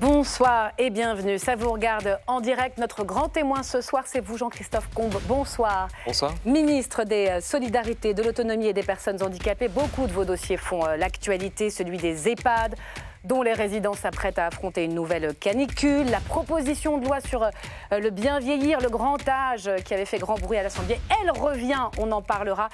Bonsoir et bienvenue. Ça vous regarde en direct. Notre grand témoin ce soir, c'est vous, Jean-Christophe Combe. Bonsoir. Bonsoir. Ministre des euh, Solidarités, de l'Autonomie et des Personnes Handicapées, beaucoup de vos dossiers font euh, l'actualité, celui des EHPAD dont les résidents s'apprêtent à affronter une nouvelle canicule, la proposition de loi sur euh, le bien vieillir, le grand âge qui avait fait grand bruit à l'Assemblée, elle revient, on en parlera.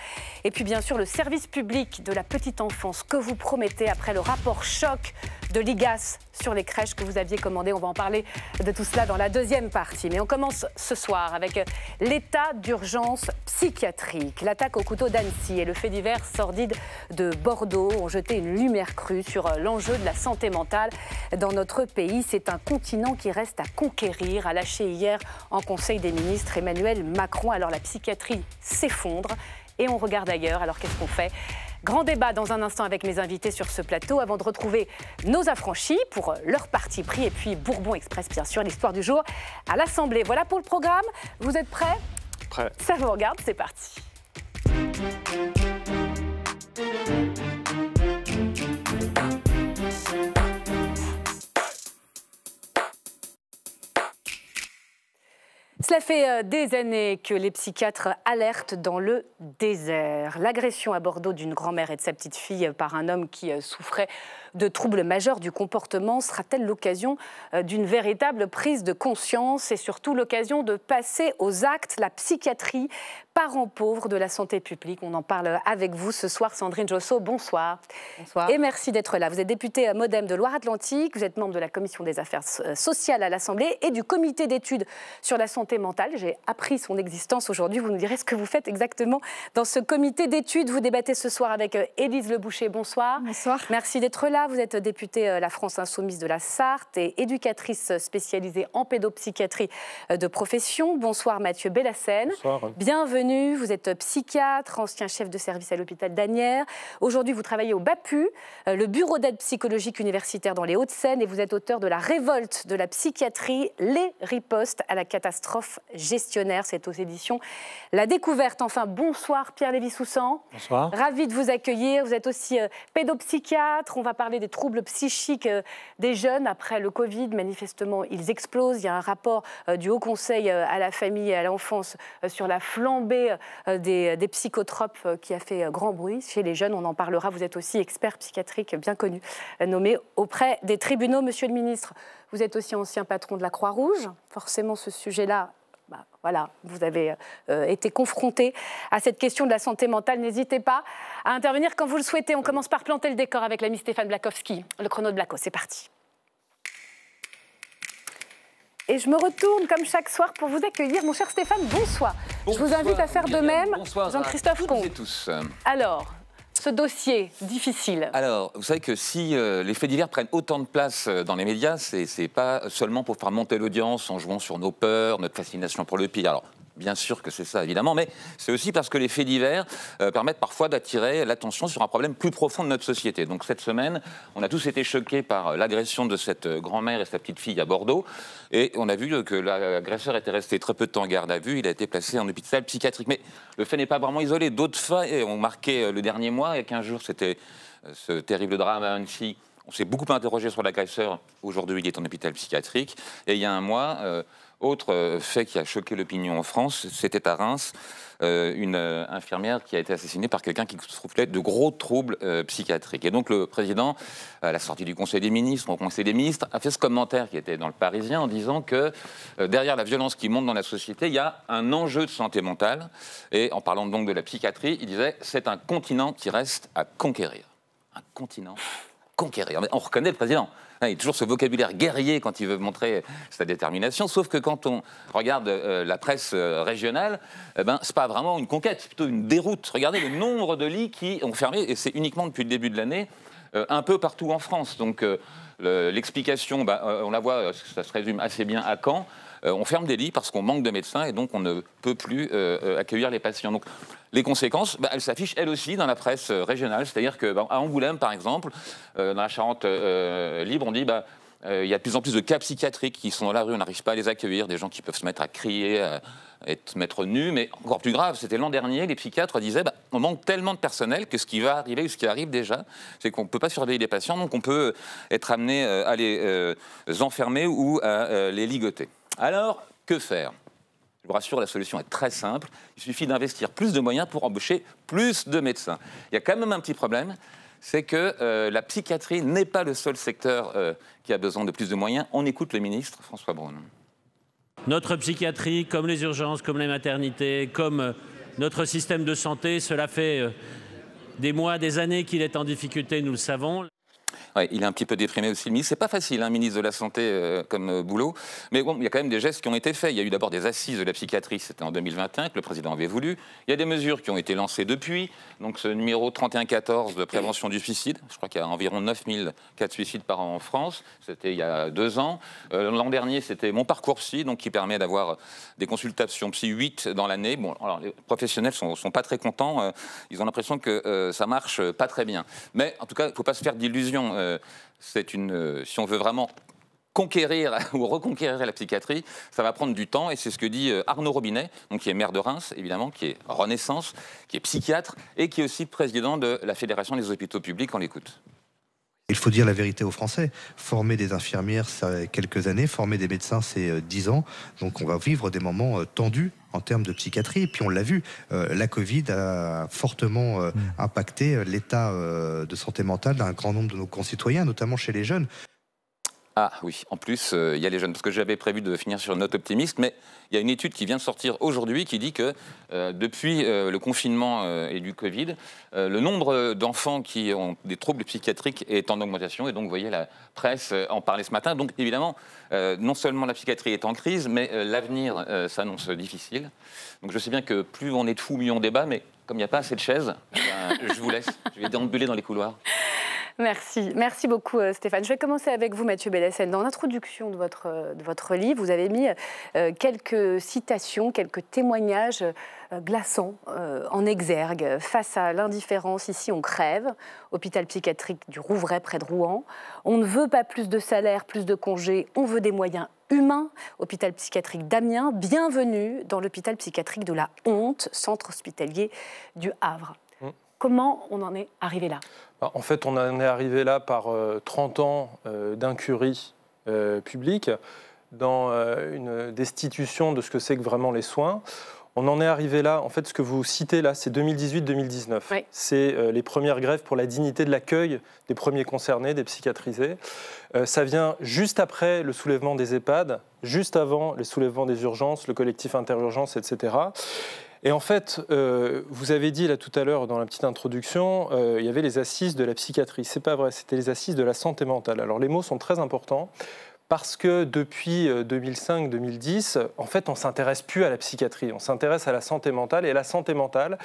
Et puis bien sûr le service public de la petite enfance que vous promettez après le rapport choc de l'IGAS sur les crèches que vous aviez commandées. On va en parler de tout cela dans la deuxième partie. Mais on commence ce soir avec l'état d'urgence psychiatrique. L'attaque au couteau d'Annecy et le fait divers sordide de Bordeaux ont jeté une lumière crue sur l'enjeu de la santé mentale dans notre pays. C'est un continent qui reste à conquérir, à lâcher hier en Conseil des ministres Emmanuel Macron. Alors la psychiatrie s'effondre et on regarde ailleurs. Alors qu'est-ce qu'on fait Grand débat dans un instant avec mes invités sur ce plateau avant de retrouver nos affranchis pour euh, leur parti pris et puis Bourbon Express, bien sûr, l'histoire du jour à l'Assemblée. Voilà pour le programme. Vous êtes prêts Prêt. Ça vous regarde, c'est parti. Cela fait euh, des années que les psychiatres alertent dans le désert. L'agression à Bordeaux d'une grand-mère et de sa petite-fille par un homme qui euh, souffrait de troubles majeurs du comportement sera-t-elle l'occasion euh, d'une véritable prise de conscience et surtout l'occasion de passer aux actes La psychiatrie, parents pauvres, de la santé publique. On en parle avec vous ce soir, Sandrine Josso. Bonsoir. Bonsoir. Et merci d'être là. Vous êtes députée à Modem de Loire-Atlantique, vous êtes membre de la Commission des affaires euh, sociales à l'Assemblée et du Comité d'études sur la santé mentale. J'ai appris son existence aujourd'hui. Vous nous direz ce que vous faites exactement dans ce comité d'études. Vous débattez ce soir avec euh, Élise Leboucher. Bonsoir. Bonsoir. Merci d'être là vous êtes députée euh, La France Insoumise de la Sarthe et éducatrice spécialisée en pédopsychiatrie euh, de profession. Bonsoir Mathieu Bellassène. Bonsoir. Bienvenue, vous êtes psychiatre, ancien chef de service à l'hôpital d'Anières. Aujourd'hui, vous travaillez au BAPU, euh, le bureau d'aide psychologique universitaire dans les Hauts-de-Seine et vous êtes auteur de La révolte de la psychiatrie, les ripostes à la catastrophe gestionnaire. C'est aux éditions La Découverte. Enfin, bonsoir Pierre Lévy-Soussan. Bonsoir. Ravi de vous accueillir. Vous êtes aussi pédopsychiatre. On va parler des troubles psychiques euh, des jeunes après le Covid. Manifestement, ils explosent. Il y a un rapport euh, du Haut Conseil euh, à la famille et à l'enfance sur la flambée des, des, psychotropes qui a fait grand bruit chez les jeunes. On en parlera. Vous êtes aussi expert psychiatrique bien connu, nommé auprès des tribunaux. Monsieur le ministre, vous êtes aussi ancien patron de la Croix-Rouge. Forcément, ce sujet-là bah, voilà, vous avez euh, été confronté à cette question de la santé mentale. N'hésitez pas à intervenir quand vous le souhaitez. On commence par planter le décor avec l'ami Stéphane Blakowski. Le chrono de Blacko, c'est parti. Et je me retourne comme chaque soir pour vous accueillir. Mon cher Stéphane, bonsoir. je vous invite à faire de même. Jean-Christophe Comte. tous. Alors, ce dossier difficile Alors, vous savez que si euh, les faits divers prennent autant de place euh, dans les médias, c'est pas seulement pour faire monter l'audience en jouant sur nos peurs, notre fascination pour le pire. Alors, Bien sûr que c'est ça, évidemment, mais c'est aussi parce que les faits divers euh, permettent parfois d'attirer l'attention sur un problème plus profond de notre société. Donc cette semaine, on a tous été choqués par l'agression de cette euh, grand-mère et sa petite-fille à Bordeaux, et on a vu que l'agresseur était resté très peu de temps en garde à vue, il a été placé en hôpital psychiatrique. Mais le fait n'est pas vraiment isolé, d'autres faits ont marqué euh, le dernier mois, il y a 15 jours, c'était ce terrible drame à Annecy. On s'est beaucoup interrogé sur l'agresseur. Aujourd'hui, il est en hôpital psychiatrique. Et il y a un mois, autre euh, fait qui a choqué l'opinion en France, c'était à Reims euh, une euh, infirmière qui a été assassinée par quelqu'un qui souffrait de gros troubles psychiatriques. Et donc le président, à la sortie du Conseil des ministres, au Conseil des ministres, a fait ce commentaire qui était dans le Parisien en disant que derrière la violence qui monte dans la société, il y a un enjeu de santé mentale. Et en parlant donc de la psychiatrie, il disait c'est un continent qui reste à conquérir. Un continent à conquérir. on reconnaît le président. Hein, il a toujours ce vocabulaire guerrier quand il veut montrer sa détermination. Sauf que quand on regarde euh, la presse euh, régionale, ce eh ben, pas vraiment une conquête, c'est plutôt une déroute. Regardez le nombre de lits qui ont fermé, et c'est uniquement depuis le début de l'année, euh, un peu partout en France. Donc l'explication, bah, on la voit, ça se résume assez bien à Caen. Euh, on ferme des lits parce qu'on manque de médecins et donc on ne peut plus euh, euh, accueillir les patients. Donc, les conséquences, bah, elles s'affichent elles aussi dans la presse régionale. C'est-à-dire qu'à bah, Angoulême, par exemple, dans la Charente libre, on dit bah, il y a de plus en plus de cas psychiatriques qui sont dans la rue, on n'arrive pas à les accueillir, des gens qui peuvent se mettre à crier, à être mettre nus, mais encore plus grave, c'était l'an dernier, les psychiatres disaient, bah, on manque tellement de personnel que ce qui va arriver, ou ce qui arrive déjà, c'est qu'on ne peut pas surveiller les patients, donc on peut être amené à les enfermer ou à les ligoter. Alors, que faire je vous rassure, la solution est très simple. Il suffit d'investir plus de moyens pour embaucher plus de médecins. Il y a quand même un petit problème, c'est que euh, la psychiatrie n'est pas le seul secteur euh, qui a besoin de plus de moyens. On écoute le ministre François Braun. Notre psychiatrie, comme les urgences, comme les maternités, comme euh, notre système de santé, cela fait des mois, des années qu'il est en difficulté, nous le savons il est un petit peu déprimé aussi, le ministre. C'est pas facile, un hein, ministre de la Santé euh, comme euh, boulot. Mais bon, il y a quand même des gestes qui ont été faits. Il y a eu d'abord des assises de la psychiatrie, c'était en 2021, que le président avait voulu. Il y a des mesures qui ont été lancées depuis. Donc ce numéro 3114 de prévention du suicide, je crois qu'il y a environ 9000 cas de suicide par an en France. C'était il y a deux ans. Euh, l'an dernier, c'était mon parcours psy, donc qui permet d'avoir des consultations psy 8 dans l'année. Bon, alors les professionnels sont, sont pas très contents. ils ont l'impression que ça marche pas très bien. Mais en tout cas, il ne faut pas se faire d'illusions euh, c'est une, euh, si on veut vraiment conquérir ou reconquérir la psychiatrie, ça va prendre du temps et c'est ce que dit euh, Arnaud Robinet, donc qui est maire de Reims évidemment, qui est Renaissance, qui est psychiatre et qui est aussi président de la Fédération des hôpitaux publics. On l'écoute. Il faut dire la vérité aux Français. Former des infirmières, fait quelques années. Former des médecins, c'est euh, dix ans. Donc on va vivre des moments euh, tendus en termes de psychiatrie. Et puis on l'a vu, euh, la Covid a fortement mm. impacté l'état de santé mentale d'un grand nombre de nos concitoyens, notamment chez les jeunes. Ah oui, en plus, euh, il y a les jeunes, parce que j'avais prévu de finir sur une note optimiste, mais il y a une étude qui vient de sortir aujourd'hui qui dit que euh, depuis euh, le confinement et du Covid, le nombre d'enfants qui ont des troubles psychiatriques est en augmentation, et donc vous voyez la presse en parlait ce matin. Donc évidemment, non seulement la psychiatrie est en crise, mais l'avenir s'annonce difficile. Donc je sais bien que plus on est de fous, mieux on débat, mais comme il n'y a pas assez de chaises, eh ben, je vous laisse. Je vais déambuler dans les couloirs. Merci. Merci beaucoup, euh, Stéphane. Je vais commencer avec vous, Mathieu Bellassène. Dans l'introduction de votre, euh, de votre livre, vous avez mis euh, quelques citations, quelques témoignages glaçants en exergue. Face à l'indifférence, ici, on crève. Hôpital psychiatrique du Rouvray, près de Rouen. On ne veut pas plus de salaire, plus de congés. On veut des moyens humain, hôpital psychiatrique d'Amiens. Bienvenue dans l'hôpital psychiatrique de la Honte, centre hospitalier du Havre. Mm. Comment on en est arrivé là bah, En fait, on en est arrivé là par 30 euh, ans euh, d'incurie euh, publique, dans une destitution de ce que c'est que vraiment les soins. On en est arrivé là. En fait, ce que vous citez là, c'est 2018-2019. C'est euh, les premières grèves pour la dignité de l'accueil des premiers concernés, des psychiatrisés. Euh, ça vient juste après le soulèvement des EHPAD, juste avant les soulèvements des urgences, le collectif interurgence, etc. Et en fait, euh, vous avez dit là tout à l'heure dans la petite introduction, il y avait les assises de la psychiatrie. C'est pas vrai, c'était les assises de la santé mentale. Alors les mots sont très importants parce que depuis 2005-2010, euh, en fait, on s'intéresse plus à la psychiatrie, on s'intéresse à la santé mentale. Et la santé mentale,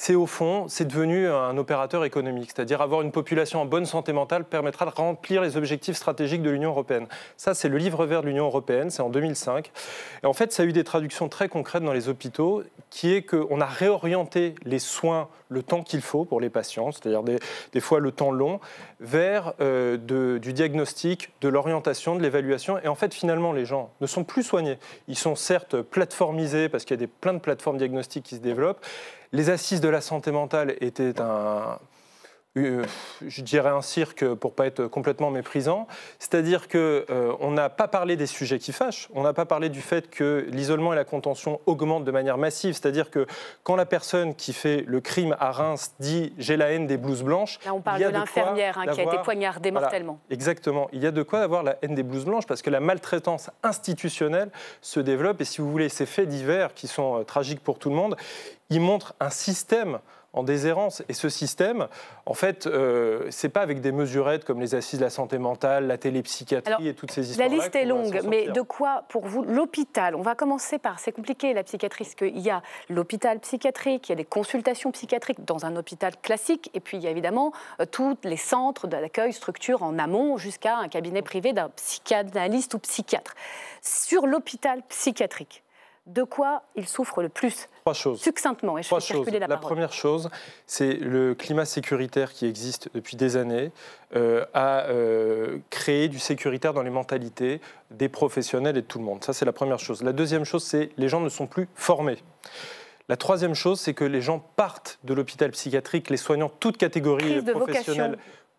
c'est au fond, c'est devenu un opérateur économique, c'est-à-dire avoir une population en bonne santé mentale permettra de remplir les objectifs stratégiques de l'Union européenne. Ça, c'est le livre vert de l'Union européenne, c'est en 2005. Et en fait, ça a eu des traductions très concrètes dans les hôpitaux, qui est qu'on a réorienté les soins le temps qu'il faut pour les patients, c'est-à-dire des, fois le temps long, vers euh, du diagnostic, de l'orientation, de l'évaluation. Et en fait, finalement, les gens ne sont plus soignés. Ils sont certes plateformisés parce qu'il y a des, plein de plateformes diagnostiques qui se développent, les assises de la santé mentale étaient un, euh, je dirais un cirque pour pas être complètement méprisant, c'est-à-dire que euh, on n'a pas parlé des sujets qui fâchent, on n'a pas parlé du fait que l'isolement et la contention augmentent de manière massive, c'est-à-dire que quand la personne qui fait le crime à Reims dit j'ai la haine des blouses blanches, là on parle il y a de l'infirmière hein, qui a été poignardée mortellement. exactement, il y a de quoi avoir la haine des blouses blanches parce que la maltraitance institutionnelle se développe et si vous voulez ces faits divers qui sont euh, tragiques pour tout le monde, il montre un système en déshérence. Et ce système, en fait, euh, ce n'est pas avec des mesurettes comme les assises de la santé mentale, la télépsychiatrie et toutes ces histoires. La liste est longue, mais de quoi pour vous l'hôpital On va commencer par, c'est compliqué la psychiatrie, parce qu'il y a l'hôpital psychiatrique, il y a des consultations psychiatriques dans un hôpital classique, et puis il y a évidemment euh, tous les centres d'accueil, structures en amont, jusqu'à un cabinet privé d'un psychanalyste ou psychiatre. Sur l'hôpital psychiatrique, de quoi ils souffrent le plus Trois choses. Succinctement, et je Trois choses. La, première chose, c'est le climat sécuritaire qui existe depuis des années euh, à euh, créer du sécuritaire dans les mentalités des professionnels et de tout le monde. Ça, c'est la première chose. La deuxième chose, c'est les gens ne sont plus formés. La troisième chose, c'est que les gens partent de l'hôpital psychiatrique, les soignants, toutes catégories professionnels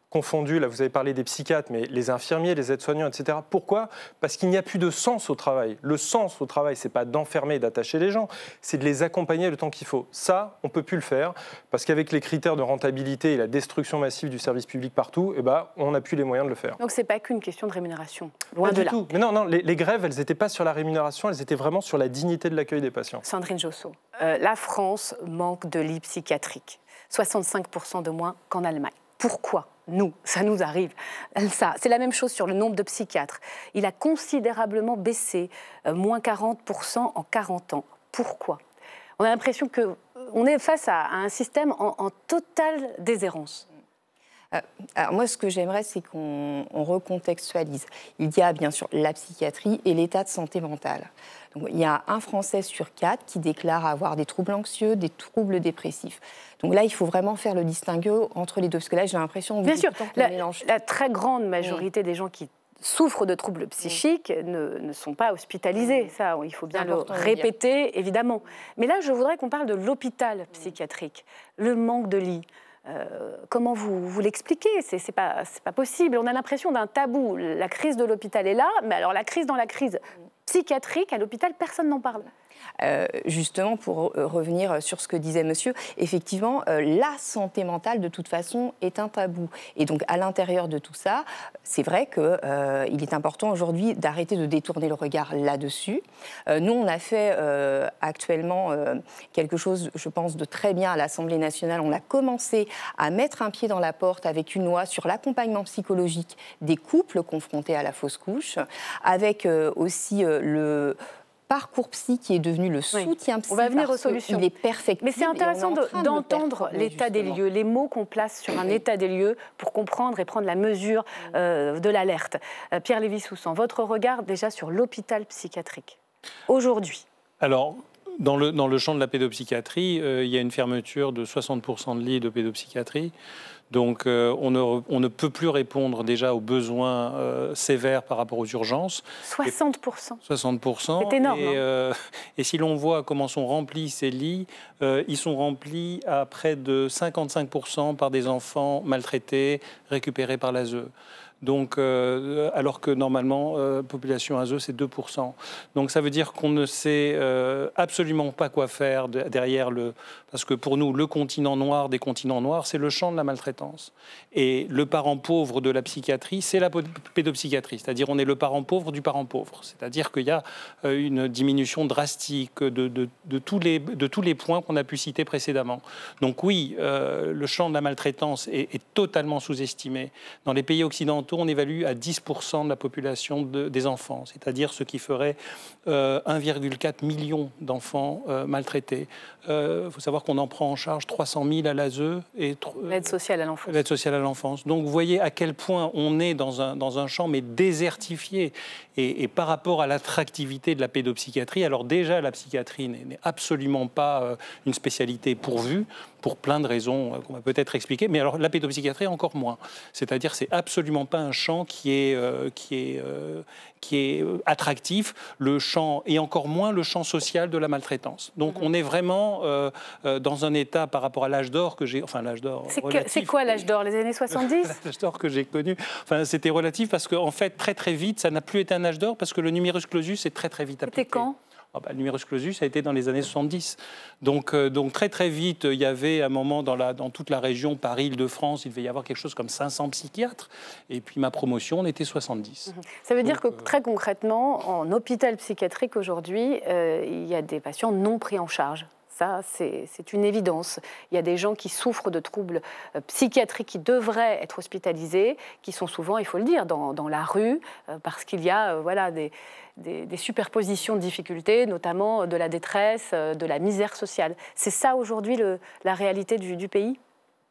confondus. Là, vous avez parlé des psychiatres, mais les infirmiers, les aides-soignants, etc. Pourquoi Parce qu'il n'y a plus de sens au travail. Le sens au travail, c'est pas d'enfermer et d'attacher les gens, c'est de les accompagner le temps qu'il faut. Ça, on peut plus le faire parce qu'avec les critères de rentabilité et la destruction massive du service public partout, eh ben, on n'a plus les moyens de le faire. Donc, n'est pas qu'une question de rémunération. Loin pas de du Tout. Mais non, non, les, grèves, elles n'étaient pas sur la rémunération, elles étaient vraiment sur la dignité de l'accueil des patients. Sandrine Josso, euh, la France manque de lits psychiatriques. 65% de moins qu'en Allemagne. Pourquoi nous, ça nous arrive. c'est la même chose sur le nombre de psychiatres. Il a considérablement baissé, euh, moins 40% en 40 ans. Pourquoi On a l'impression qu'on est face à, un système en, en totale déshérence. Euh, alors moi, ce que j'aimerais, c'est qu'on recontextualise. Il y a bien sûr la psychiatrie et l'état de santé mentale. il y a un Français sur quatre qui déclare avoir des troubles anxieux, des troubles dépressifs. Donc là, il faut vraiment faire le distinguo entre les deux, parce que là, j'ai l'impression bien sûr, la, très grande majorité mm. des gens qui souffrent de troubles mm. psychiques ne, sont pas hospitalisés. Mm. Ça, il faut bien le répéter, évidemment. Mais là, je voudrais qu'on parle de l'hôpital psychiatrique, le manque de lits euh, comment vous, vous l'expliquez C'est pas, pas possible. On a l'impression d'un tabou. La crise de l'hôpital est là, mais alors la crise dans la crise psychiatrique à l'hôpital, personne n'en parle. Euh, justement, pour euh, revenir sur ce que disait monsieur, effectivement, euh, la santé mentale, de toute façon, est un tabou. Et donc, à l'intérieur de tout ça, c'est vrai qu'il est important aujourd'hui d'arrêter de détourner le regard là-dessus. nous, on a fait actuellement quelque chose, je pense, de très bien à l'Assemblée nationale. On a commencé à mettre un pied dans la porte avec une loi sur l'accompagnement psychologique des couples confrontés à la fausse couche, avec aussi le parcours psy qui est devenu le soutien oui. psy. On va venir aux solutions. Il est perfect. Mais c'est intéressant d'entendre l'état des lieux, les mots qu'on place sur un état des lieux pour comprendre et prendre la mesure euh, de l'alerte. Euh, Pierre Lévy-Soussan, votre regard déjà sur l'hôpital psychiatrique aujourd'hui Alors, dans le, dans le champ de la pédopsychiatrie, euh, il y a une fermeture de 60% de lits de pédopsychiatrie. Donc euh, on, ne, peut plus répondre déjà aux besoins euh, sévères par rapport aux urgences. 60%. 60%. C'est énorme. Et, hein. euh, et si l'on voit comment sont remplis ces lits, ils sont remplis à près de 55% par des enfants maltraités, récupérés par l'ASE. Donc, euh, alors que normalement, euh, population ASE, c'est 2%. Donc, ça veut dire qu'on ne sait euh, absolument pas quoi faire derrière le. Parce que pour nous, le continent noir des continents noirs, c'est le champ de la maltraitance. Et le parent pauvre de la psychiatrie, c'est la pédopsychiatrie. C'est-à-dire, on est le parent pauvre du parent pauvre. C'est-à-dire qu'il y a une diminution drastique de, tous, les, de tous les points qu'on a pu citer précédemment. Donc, oui, le champ de la maltraitance est, est totalement sous-estimé. Dans les pays occidentaux, on évalue à 10% de la population des enfants, c'est-à-dire ce qui ferait 1,4 euh, million d'enfants euh, maltraités. Il euh, faut savoir qu'on en prend en charge 300 000 à l'ASE et... L'aide sociale à l'enfance. sociale à l'enfance. Donc vous voyez à quel point on est dans un, dans un champ mais désertifié. Et, et par rapport à l'attractivité de la pédopsychiatrie, alors déjà la psychiatrie n'est absolument pas une spécialité pourvue pour plein de raisons euh, qu'on va peut-être expliquer. Mais alors la pédopsychiatrie encore moins. C'est-à-dire c'est absolument pas un champ qui est euh, qui est euh, qui est attractif. Le champ et encore moins le champ social de la maltraitance. Donc mhm. on est vraiment dans un état par rapport à l'âge d'or que j'ai. Enfin l'âge d'or. C'est quoi l'âge d'or Les années 70 L'âge d'or que j'ai connu. Enfin c'était relatif parce qu'en en fait très très vite ça n'a plus été un âge d'or parce que le numerus clausus est très très vite appliqué. C'était quand oh ah ben, bah, le numerus clausus a été dans les années 70. Donc, euh, donc très très vite, il y avait un moment dans, toute la région Paris-Île-de-France, il devait y avoir quelque chose comme 500 psychiatres. Et puis ma promotion, on était 70. Mhm. Ça veut dire que euh, très concrètement, en hôpital psychiatrique aujourd'hui, euh, il y a des patients non pris en charge ça, c'est une évidence. Il y a des gens qui souffrent de troubles euh, psychiatriques qui devraient être hospitalisés, qui sont souvent, il faut le dire, dans, la rue, euh, parce qu'il y a euh, voilà, des, superpositions de difficultés, notamment de la détresse, de la misère sociale. C'est ça aujourd'hui la réalité du, du pays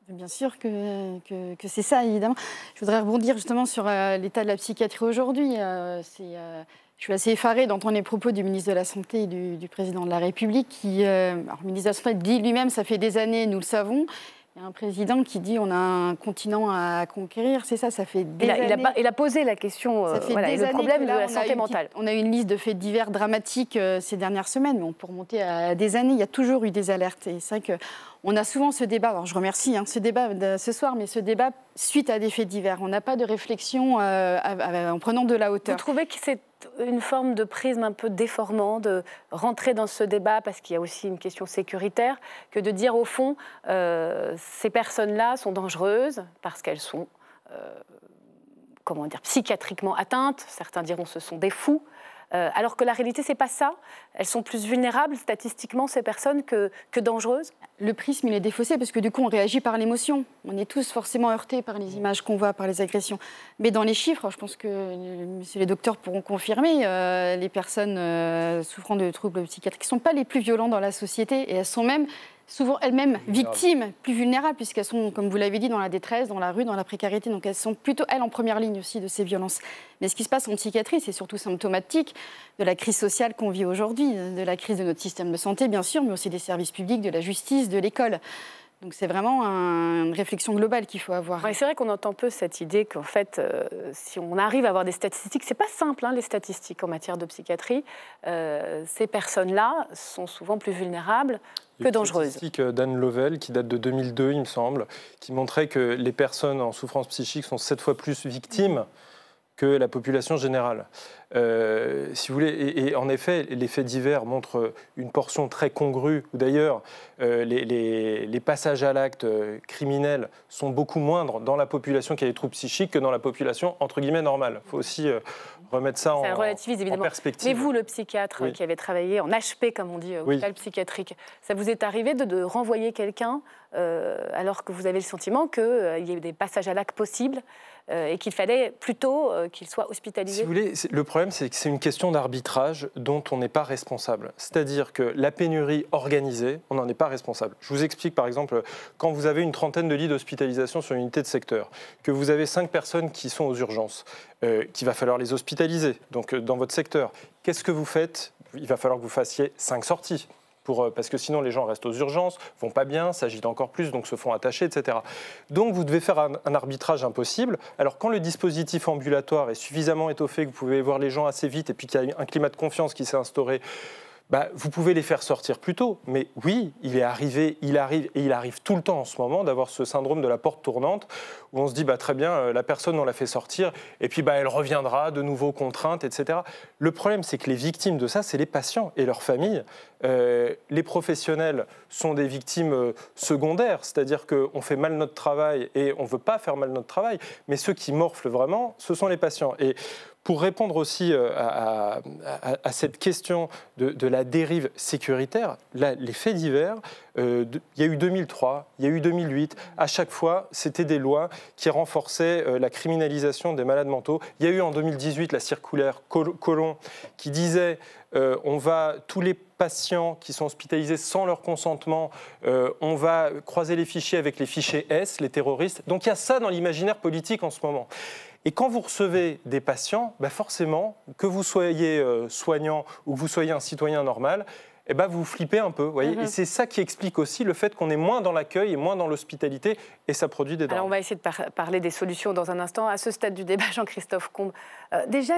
Bien sûr que, que, c'est ça, évidemment. Je voudrais rebondir justement sur l'état de la psychiatrie aujourd'hui. c'est je suis assez effarée d'entendre les propos du ministre de la Santé et du, président de la République qui, euh, le ministre de la Santé dit lui-même, ça fait des années, nous le savons, il y a un président qui dit on a un continent à conquérir, c'est ça, ça fait des il a, années. Il a, posé la question, euh, le problème de la santé mentale. on a eu une liste de faits divers dramatiques euh, ces dernières semaines, mais on peut remonter à des années. Il y a toujours eu des alertes. Et c'est vrai on a souvent ce débat, alors je remercie hein, ce débat ce soir, mais ce débat suite à des faits divers. On n'a pas de réflexion euh, en prenant de la hauteur. Vous trouvez que c'est une forme de prisme un peu déformant de rentrer dans ce débat, parce qu'il y a aussi une question sécuritaire, que de dire au fond, euh, ces personnes-là sont dangereuses parce qu'elles sont... Euh, comment dire, psychiatriquement atteintes, certains diront ce sont des fous, euh, alors que la réalité, c'est pas ça. Elles sont plus vulnérables statistiquement, ces personnes, que, que dangereuses. Le prisme, il est défaussé parce que du coup, on réagit par l'émotion. On est tous forcément heurtés par les images qu'on voit, par les agressions. Mais dans les chiffres, je pense que monsieur les docteurs pourront confirmer, euh, les personnes euh, souffrant de troubles psychiatriques ne sont pas les plus violents dans la société et elles sont même souvent elles-mêmes victimes, plus vulnérables, puisqu'elles sont, comme vous l'avez dit, dans la détresse, dans la rue, dans la précarité. Donc elles sont plutôt, elles, en première ligne aussi de ces violences. Mais ce qui se passe en psychiatrie, c'est surtout symptomatique de la crise sociale qu'on vit aujourd'hui, de la crise de notre système de santé, bien sûr, mais aussi des services publics, de la justice, de l'école. Donc c'est vraiment une réflexion globale qu'il faut avoir. c'est vrai qu'on entend peu cette idée qu'en fait, euh, si on arrive à avoir des statistiques, c'est pas simple hein, les statistiques en matière de psychiatrie. Euh, ces personnes-là sont souvent plus vulnérables que dangereuse. statistique euh, d'Anne Lovell, qui date de 2002, il me semble, qui montrait que les personnes en souffrance psychique sont sept fois plus victimes que la population générale. Euh, si vous voulez, et, en effet, les faits divers montrent une portion très congrue. D'ailleurs, euh, les, passages à l'acte euh, criminels sont beaucoup moindres dans la population qui a des troubles psychiques que dans la population entre guillemets normale. Il faut aussi remettre ça, en, relativise, évidemment. perspective. Mais vous, le psychiatre qui avait travaillé en HP, comme on dit, au hôpital psychiatrique, ça vous est arrivé de, de renvoyer quelqu'un alors que vous avez le sentiment qu'il y a eu des passages à l'acte possibles euh, et qu'il fallait plutôt euh, qu'il soit hospitalisé. Si vous voulez, le problème, c'est que c'est une question d'arbitrage dont on n'est pas responsable. C'est-à-dire que la pénurie organisée, on n'en est pas responsable. Je vous explique, par exemple, quand vous avez une trentaine de lits d'hospitalisation sur une unité de secteur, que vous avez cinq personnes qui sont aux urgences, euh, qu'il va falloir les hospitaliser, donc dans votre secteur, qu'est-ce que vous faites Il va falloir que vous fassiez cinq sorties. Euh, parce que sinon les gens restent aux urgences, vont pas bien, s'agitent encore plus, donc se font attacher, etc. Donc vous devez faire un, un arbitrage impossible. Alors quand le dispositif ambulatoire est suffisamment étoffé, que vous pouvez voir les gens assez vite et puis qu'il y a un climat de confiance qui s'est instauré, bah, vous pouvez les faire sortir plus tôt. Mais oui, il est arrivé, il arrive, et il arrive tout le temps en ce moment d'avoir ce syndrome de la porte tournante où on se dit bah, très bien, euh, la personne, on la fait sortir, et puis bah, elle reviendra, de nouveau, contrainte, etc. Le problème, c'est que les victimes de ça, c'est les patients et leurs familles. Euh, les professionnels sont des victimes euh, secondaires, c'est-à-dire qu'on fait mal notre travail et on ne veut pas faire mal notre travail, mais ceux qui morflent vraiment, ce sont les patients. Et pour répondre aussi euh, à, cette question de, la dérive sécuritaire, les faits divers, euh, il y a eu 2003, il y a eu 2008, à chaque fois, c'était des lois qui renforçaient euh, la criminalisation des malades mentaux. Il y a eu en 2018 la circulaire colon qui disait on va tous les patients qui sont hospitalisés sans leur consentement, on va croiser les fichiers avec les fichiers S, les terroristes. Donc il y a ça dans l'imaginaire politique en ce moment. Et quand vous recevez des patients, bah, forcément, que vous soyez euh, soignant ou que vous soyez un citoyen normal, eh ben vous flippez un peu. Voyez mhm. Et c'est ça qui explique aussi le fait qu'on est moins dans l'accueil et moins dans l'hospitalité, et ça produit des drames. Alors on va essayer de parler des solutions dans un instant. À ce stade du débat, Jean-Christophe Combe, euh, déjà,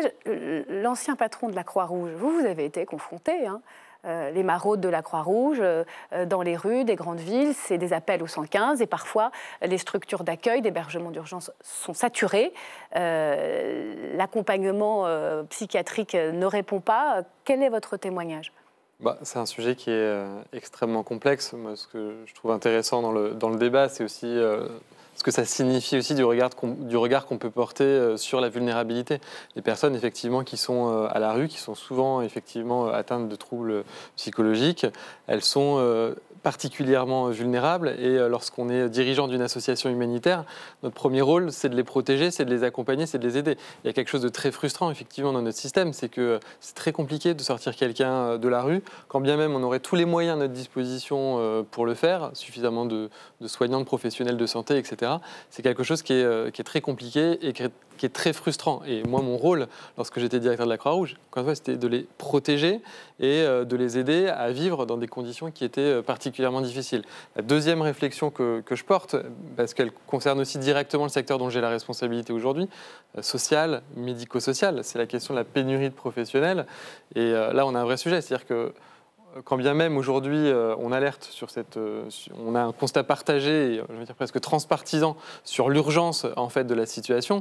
l'ancien patron de la Croix-Rouge, vous, vous avez été confronté hein, euh, les maraudes de la Croix-Rouge euh, euh, dans les rues des grandes villes, c'est des appels au 115 et parfois les structures d'accueil, d'hébergement d'urgence sont saturées. L'accompagnement psychiatrique ne répond pas. Quel est votre témoignage bah, c'est un sujet qui est extrêmement complexe. ce que je trouve intéressant dans le, dans le débat, c'est aussi ce que ça signifie aussi du regard qu'on peut porter euh, sur la vulnérabilité. Les personnes effectivement qui sont euh, à la rue, qui sont souvent effectivement atteintes de troubles psychologiques, elles sont euh, particulièrement vulnérables et euh, lorsqu'on est dirigeant d'une association humanitaire, notre premier rôle, c'est de les protéger, c'est de les accompagner, c'est de les aider. Il y a quelque chose de très frustrant effectivement dans notre système, c'est que euh, c'est très compliqué de sortir quelqu'un euh, de la rue, quand bien même on aurait tous les moyens à notre disposition pour le faire, suffisamment de, soignants, de professionnels de santé, etc. C'est quelque chose qui est, très compliqué et qui est, très frustrant. Et moi, mon rôle, lorsque j'étais directeur de la Croix-Rouge, c'était de les protéger et de les aider à vivre dans des conditions qui étaient particulières difficile. La deuxième réflexion que, que je porte, parce qu'elle concerne aussi directement le secteur dont j'ai la responsabilité aujourd'hui, euh, social, médico-social, c'est la question de la pénurie de professionnels. Et euh, là, on a un vrai sujet, c'est-à-dire que quand bien même aujourd'hui euh, on alerte sur cette, euh, on a un constat partagé, euh, je veux dire presque transpartisan sur l'urgence en fait de la situation.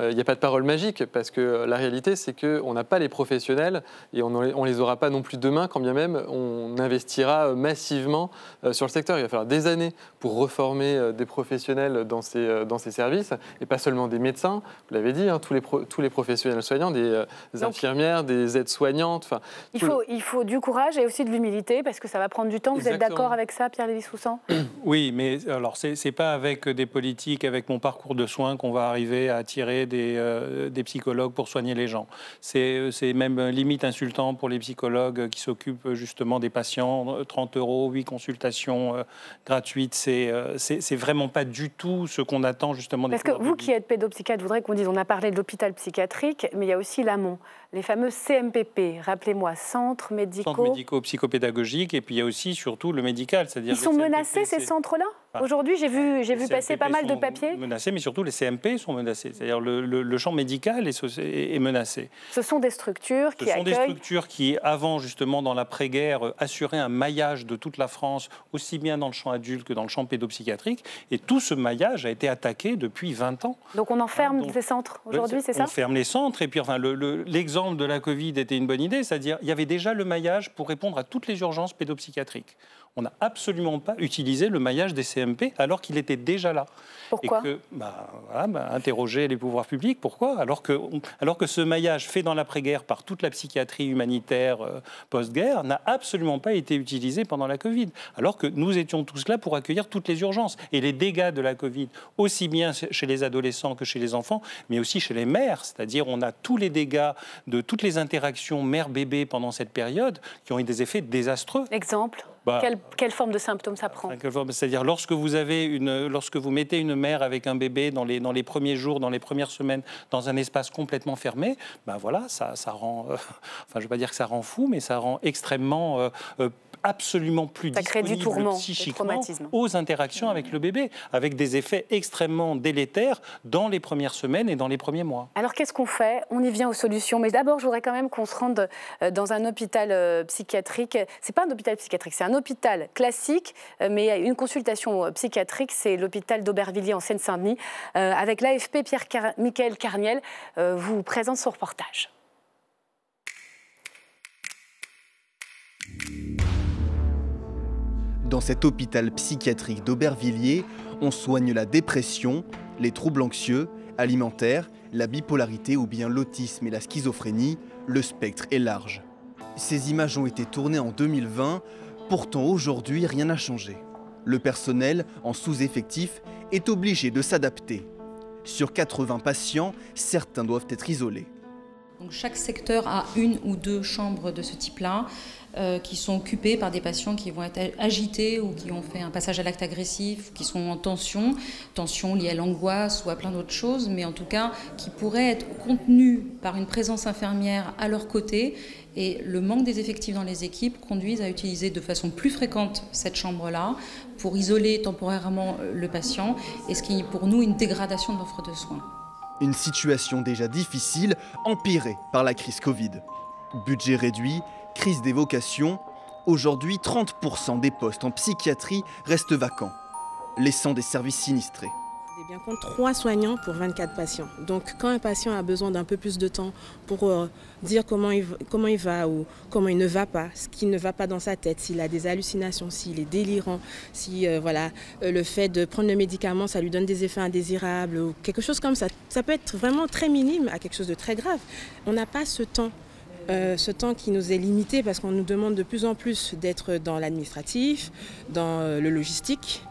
Il n'y a pas de parole magique parce que la réalité c'est que on n'a pas les professionnels et on ne les aura pas non plus demain, quand bien même on investira massivement sur le secteur. Il va falloir des années pour reformer des professionnels dans ces dans ces services et pas seulement des médecins. Vous l'avez dit, hein, tous les tous les professionnels soignants, des, infirmières, des aides soignantes. il faut il faut du courage et aussi l'humilité parce que ça va prendre du temps. Vous êtes d'accord avec ça, Pierre lévis soussan Oui, mais alors c'est n'est pas avec des politiques, avec mon parcours de soins qu'on va arriver à attirer des, euh, des psychologues pour soigner les gens. C'est même limite insultant pour les psychologues qui s'occupent euh, justement des patients. 30 euros, 8 consultations euh, gratuites, c'est c'est vraiment pas du tout ce qu'on attend justement des Parce que vous qui êtes pédopsychiatre, vous voudrez qu'on dise on a parlé de l'hôpital psychiatrique, mais il y a aussi l'amont les fameux CMPP, rappelez-moi, centres médicaux. Centres médicaux psychopédagogiques, et puis il y a aussi surtout le médical. C'est-à-dire Ils sont menacés, ces centres-là ah. Aujourd'hui, j'ai vu, vu passer pas mal de papiers. Menacés, mais surtout les CMP sont menacés. C'est-à-dire le, le, champ médical est, est, menacé. Ce sont des structures qui Ce sont des structures qui, avant justement dans l'après-guerre, euh, assuraient un maillage de toute la France, aussi bien dans le champ adulte que dans le champ pédopsychiatrique. Et tout ce maillage a été attaqué depuis 20 ans. Donc on enferme hein, les centres aujourd'hui, c'est ça On ferme les centres. Et puis enfin, l'exemple de la Covid était une bonne idée, c'est-à-dire il y avait déjà le maillage pour répondre à toutes les urgences pédopsychiatriques. On n'a absolument pas utilisé le maillage des CMP alors qu'il était déjà là. Pourquoi et que, bah, voilà, bah, Interroger les pouvoirs publics, pourquoi alors que, ce maillage fait dans l'après-guerre par toute la psychiatrie humanitaire euh, post-guerre n'a absolument pas été utilisé pendant la Covid, alors que nous étions tous là pour accueillir toutes les urgences. Et les dégâts de la Covid, aussi bien chez les adolescents que chez les enfants, mais aussi chez les mères, c'est-à-dire on a tous les dégâts de toutes les interactions mère-bébé pendant cette période qui ont eu des effets désastreux. Exemple bah, quelle, forme de symptômes ça prend C'est-à-dire lorsque vous mettez une mère avec un bébé dans les, premiers jours, dans les premières semaines, dans un espace complètement fermé, ben voilà, ça, rend, euh, enfin je vais pas dire que ça rend fou, mais ça rend extrêmement euh, euh, absolument plus psychiquement aux interactions avec le bébé, avec des effets extrêmement délétères dans les premières semaines et dans les premiers mois. Alors qu'est-ce qu'on fait On y vient aux solutions, mais d'abord je voudrais quand même qu'on se rende euh, dans un hôpital euh, psychiatrique. C'est pas un hôpital psychiatrique, c'est un hôpital classique, euh, mais une consultation psychiatrique, c'est l'hôpital d'Aubervilliers en Seine-Saint-Denis, avec l'AFP Pierre michel Carniel vous présente son reportage. Dans cet hôpital psychiatrique d'Aubervilliers, on soigne la dépression, les troubles anxieux, alimentaires, la bipolarité ou bien l'autisme et la schizophrénie, le spectre est large. Ces images ont été tournées en 2020, pourtant aujourd'hui rien n'a changé. Le personnel, en sous-effectif, est obligé de s'adapter. Sur 80 patients, certains doivent être isolés. chaque secteur a une ou deux chambres de ce type-là. Euh, qui sont occupés par des patients qui vont être agités ou qui ont fait un passage à l'acte agressif, qui sont en tension, tension liée à l'angoisse ou à plein d'autres choses, mais en tout cas qui pourraient être contenus par une présence infirmière à leur côté et le manque des effectifs dans les équipes conduisent à utiliser de façon plus fréquente cette chambre-là pour isoler temporairement euh, le patient, et ce qui est pour nous une dégradation de l'offre de soins. Une situation déjà difficile, empirée par la crise Covid. Budget réduit, crise des vocations, aujourd'hui 30% des postes en psychiatrie restent vacants, laissant des services sinistrés. On bien compte 3 soignants pour 24 patients. Donc quand un patient a besoin d'un peu plus de temps pour euh, dire comment il, comment il va ou comment il ne va pas, ce qui ne va pas dans sa tête, s'il a des hallucinations, s'il est délirant, si euh, voilà, euh, le fait de prendre le médicament, ça lui donne des effets indésirables ou quelque chose comme ça, ça peut être vraiment très minime à quelque chose de très grave. On n'a pas ce temps euh, ce temps qui nous est limité parce qu'on nous demande de plus en plus d'être dans l'administratif, dans euh, le logistique.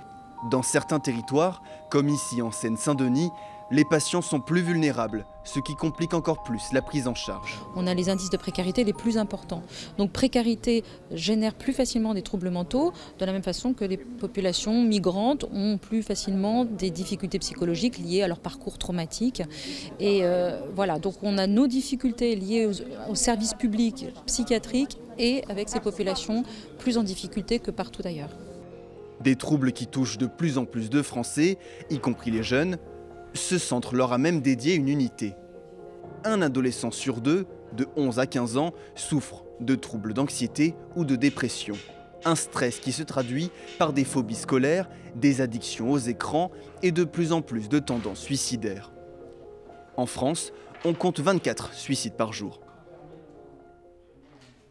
Dans certains territoires, comme ici en Seine-Saint-Denis, les patients sont plus vulnérables, ce qui complique encore plus la prise en charge. On a les indices de précarité les plus importants. Donc précarité génère plus facilement des troubles mentaux, de la même façon que les populations migrantes ont plus facilement des difficultés psychologiques liées à leur parcours traumatique. Et euh, voilà, donc on a nos difficultés liées aux, aux services publics psychiatriques et avec ces populations plus en difficulté que partout ailleurs. Des troubles qui touchent de plus en plus de Français, y compris les jeunes, ce centre leur a même dédié une unité. Un adolescent sur deux, de 11 à 15 ans, souffre de troubles d'anxiété ou de dépression. Un stress qui se traduit par des phobies scolaires, des addictions aux écrans et de plus en plus de tendances suicidaires. En France, on compte 24 suicides par jour.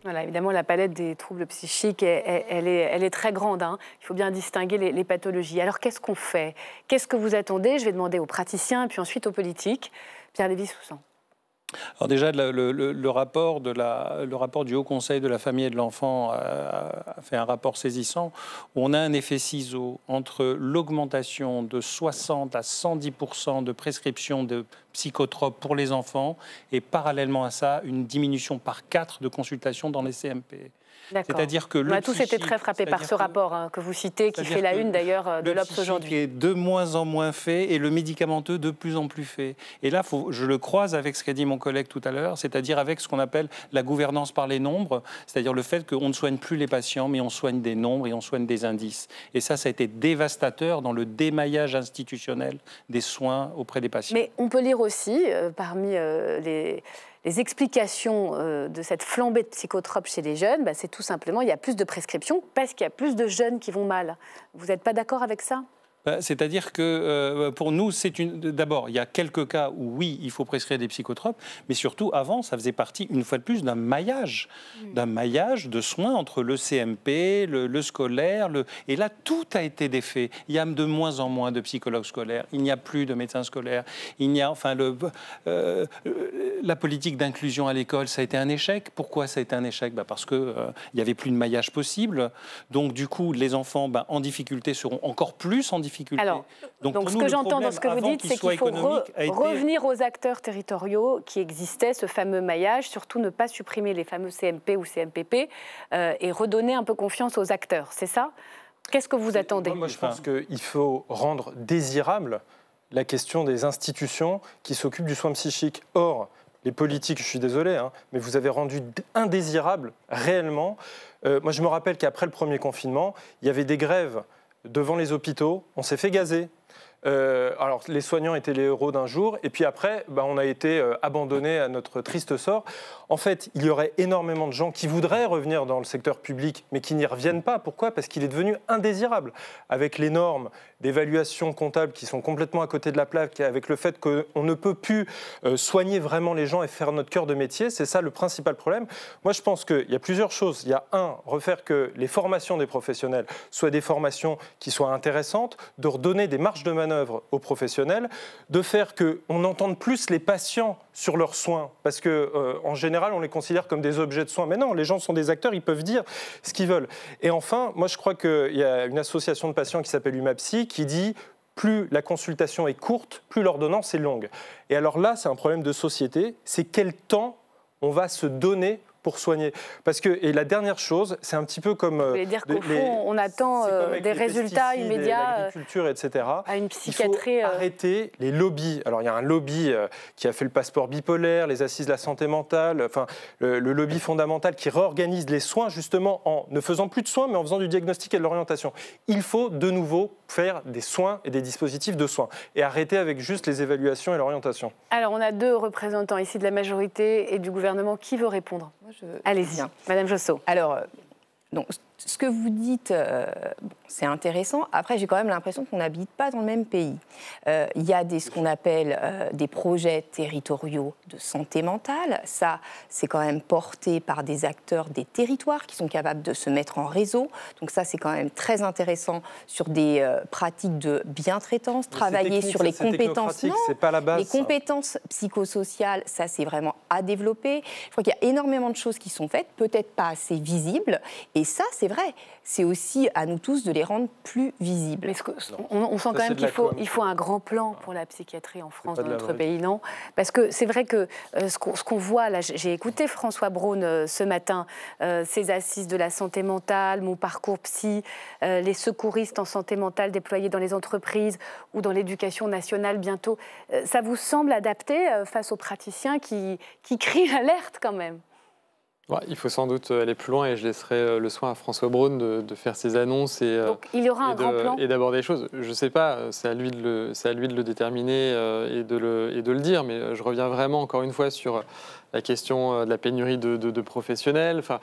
Voilà, évidemment, la palette des troubles psychiques, elle, est, très grande. Hein. Il faut bien distinguer les, pathologies. Alors, qu'est-ce qu'on fait Qu'est-ce que vous attendez Je vais demander aux praticiens, puis ensuite aux politiques. Pierre Lévy-Soussan alors déjà, le, rapport du Haut Conseil de la famille et de l'enfant a, fait un rapport saisissant. Où on a un effet ciseau entre l'augmentation de 60 à 110 de prescriptions de psychotropes pour les enfants et parallèlement à ça, une diminution par 4 de consultations dans les CMP. C'est-à-dire que On a tous été très frappés par ce rapport hein, que vous citez, qui fait la une d'ailleurs euh, de l'Obs aujourd'hui. Qui est de moins en moins fait et le médicamenteux de plus en plus fait. Et là, faut, je le croise avec ce qu'a dit mon collègue tout à l'heure, c'est-à-dire avec ce qu'on appelle la gouvernance par les nombres, c'est-à-dire le fait qu'on ne soigne plus les patients, mais on soigne des nombres et on soigne des indices. Et ça, ça a été dévastateur dans le démaillage institutionnel des soins auprès des patients. Mais on peut lire aussi, euh, parmi euh, les les explications euh, de cette flambée de psychotropes chez les jeunes, bah, c'est tout simplement il y a plus de prescriptions parce qu'il y a plus de jeunes qui vont mal. Vous n'êtes pas d'accord avec ça euh, c'est-à-dire que euh, pour nous, c'est D'abord, il y a quelques cas où oui, il faut prescrire des psychotropes, mais surtout avant, ça faisait partie, une fois de plus, d'un maillage, mm. d'un maillage de soins entre le CMP, le, scolaire, et là, tout a été défait. Il y a de moins en moins de psychologues scolaires, il n'y a plus de médecins scolaires, il n'y a, enfin, le, euh, la politique d'inclusion à l'école, ça a été un échec. Pourquoi ça a été un échec bah Parce qu'il il n'y avait plus de maillage possible. Donc, du coup, les enfants bah, en difficulté seront encore plus en difficulté alors, donc, ce que j'entends dans ce que vous dites, c'est qu'il faut revenir aux acteurs territoriaux qui existaient, ce fameux maillage, surtout ne pas supprimer les fameux CMP ou CMPP euh, et redonner un peu confiance aux acteurs, c'est ça Qu'est-ce que vous attendez moi, je pense qu'il faut rendre désirable la question des institutions qui s'occupent du soin psychique. Or, les politiques, je suis désolé, hein, mais vous avez rendu indésirable réellement. Euh, moi, je me rappelle qu'après le premier confinement, il y avait des grèves devant les hôpitaux, on s'est fait gazer. Euh, alors, les soignants étaient les héros d'un jour, et puis après, bah, on a été euh, abandonné à notre triste sort en fait, il y aurait énormément de gens qui voudraient revenir dans le secteur public, mais qui n'y reviennent pas. Pourquoi Parce qu'il est devenu indésirable. Avec les normes d'évaluation comptable qui sont complètement à côté de la plaque, avec le fait qu'on ne peut plus euh, soigner vraiment les gens et faire notre cœur de métier, c'est ça le principal problème. Moi, je pense qu'il y a plusieurs choses. Il y a un, refaire que les formations des professionnels soient des formations qui soient intéressantes, de redonner des marges de manœuvre aux professionnels, de faire qu'on entende plus les patients sur leurs soins, parce que euh, en général, on les considère comme des objets de soins. Mais non, les gens sont des acteurs, ils peuvent dire ce qu'ils veulent. Et enfin, moi, je crois qu'il y a une association de patients qui s'appelle UMAPSI qui dit plus la consultation est courte, plus l'ordonnance est longue. Et alors là, c'est un problème de société, c'est quel temps on va se donner pour soigner. Parce que, et la dernière chose, c'est un petit peu comme. dire euh, on attend euh, des résultats immédiats. Euh, etc. À une psychiatrie. Il faut arrêter les lobbies. Alors, il y a un lobby qui a fait le passeport bipolaire, les assises de la santé mentale, enfin, le, lobby fondamental qui réorganise les soins, justement, en ne faisant plus de soins, mais en faisant du diagnostic et de l'orientation. Il faut de nouveau faire des soins et des dispositifs de soins et arrêter avec juste les évaluations et l'orientation. Alors, on a deux représentants ici de la majorité et du gouvernement. Qui veut répondre Allez-y, hein. Madame Jossot. Alors, euh, donc, ce que vous dites, euh, c'est intéressant. Après, j'ai quand même l'impression qu'on n'habite pas dans le même pays. Euh, il y a des, ce qu'on appelle euh, des projets territoriaux de santé mentale. Ça, c'est quand même porté par des acteurs des territoires qui sont capables de se mettre en réseau. Donc ça, c'est quand même très intéressant sur des pratiques de bien traitance. travailler sur les compétences. les compétences psychosociales, ça, c'est vraiment à développer. Je crois qu'il y a énormément de choses qui sont faites, peut-être pas assez visibles. Et ça, c'est c'est vrai. C'est aussi à nous tous de les rendre plus visibles. on, sent quand même qu'il faut, un grand plan pour la psychiatrie en France, dans notre pays, non Parce que c'est vrai que euh, ce qu'on voit, là, j'ai écouté François Braun euh, ce matin, euh, ses assises de la santé mentale, mon parcours psy, les secouristes en santé mentale déployés dans les entreprises ou dans l'éducation nationale bientôt. ça vous semble adapté face aux praticiens qui, qui crient l'alerte quand même il faut sans doute euh, aller plus loin et je laisserai euh, le soin à François Braun de, faire ses annonces et, d'aborder les choses. Je ne sais pas, euh, c'est à lui de le, déterminer et de le, dire, mais je reviens vraiment encore une fois sur la question de la pénurie de, professionnels. enfin,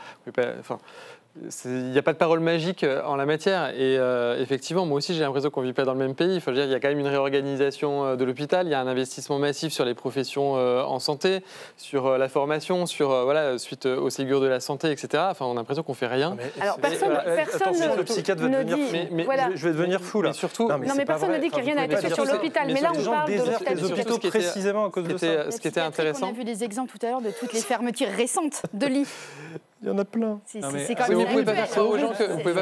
il n'y a pas de parole magique euh, en la matière. Et euh, effectivement, moi aussi, j'ai l'impression qu'on ne vit pas dans le même pays. Il faut y a quand même une réorganisation euh, de l'hôpital, il y a un investissement massif sur les professions en santé, sur la formation, sur voilà, suite au Ségur de la santé, etc. Enfin, on a l'impression qu'on ne fait rien. Ah, Alors personne, Mais, je, vais devenir fou là. surtout, non mais, personne ne dit qu'il rien a rien fait sur l'hôpital. Mais là, on parle de l'hôpital. précisément à cause de ça. Ce qui était intéressant. On a vu des exemples tout à l'heure de toutes les fermetures récentes de lits. Il y en a plein. vous ne pouvez, pas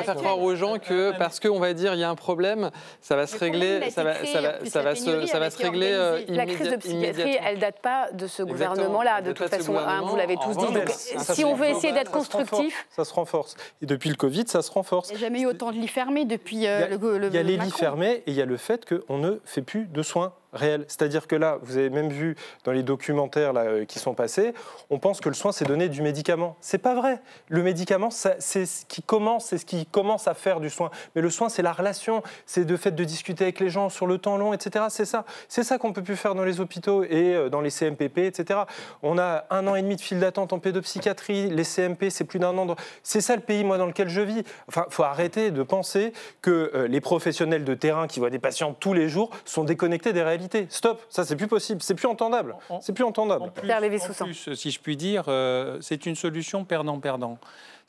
faire, croire aux gens que, que parce qu'on va dire il y a un problème, ça va se régler, bah, ça va, ça va, se, régler euh, La crise de psychiatrie, elle date pas de ce gouvernement-là, de toute façon, hein, vous l'avez tous dit. Euh, si on veut essayer d'être constructif, ça se renforce. Et depuis le Covid, ça se renforce. Il n'y a jamais eu autant de lits fermés depuis euh, le. Il y a les lits fermés et il y a le fait qu'on ne fait plus de soins réel. C'est-à-dire que là, vous avez même vu dans les documentaires là, euh, qui sont passés, on pense que le soin, c'est donner du médicament. C'est pas vrai. Le médicament, c'est ce qui commence, c'est ce qui commence à faire du soin. Mais le soin, c'est la relation, c'est le fait de discuter avec les gens sur le temps long, etc. C'est ça. C'est ça qu'on peut plus faire dans les hôpitaux et euh, dans les CMPP, etc. On a un an et demi de file d'attente en pédopsychiatrie, les CMP, c'est plus d'un an. C'est ça le pays, moi, dans lequel je vis. Enfin, faut arrêter de penser que euh, les professionnels de terrain qui voient des patients tous les jours sont déconnectés des réalités. Stop, ça c'est plus possible, c'est plus entendable. C'est plus entendable. En plus, si je puis dire, euh, c'est une solution perdant-perdant.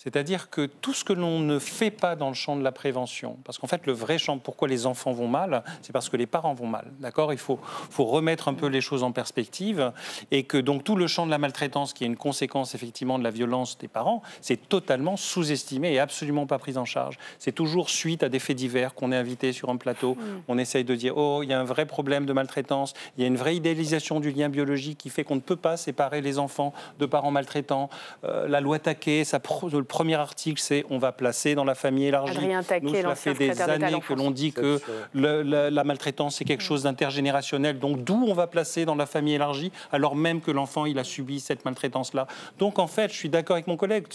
C'est-à-dire que tout ce que l'on ne fait pas dans le champ de la prévention, parce qu'en fait, le vrai champ, pourquoi les enfants vont mal, c'est parce que les parents vont mal. D'accord Il faut, remettre un peu les choses en perspective et que donc tout le champ de la maltraitance, qui est une conséquence effectivement de la violence des parents, c'est totalement sous-estimé et absolument pas pris en charge. C'est toujours suite à des faits divers qu'on est invité sur un plateau, hmm. on essaye de dire oh, il y a un vrai problème de maltraitance, il y a une vraie idéalisation du lien biologique qui fait qu'on ne peut pas séparer les enfants de parents maltraitants. Euh, la loi Taquet, ça premier article, c'est on va placer dans la famille élargie. Nous, ça fait des années que l'on dit que la, maltraitance, c'est quelque chose d'intergénérationnel. Donc, d'où on va placer dans la famille élargie, alors même que l'enfant, il a subi cette maltraitance-là. Donc, en fait, je suis d'accord avec mon collègue,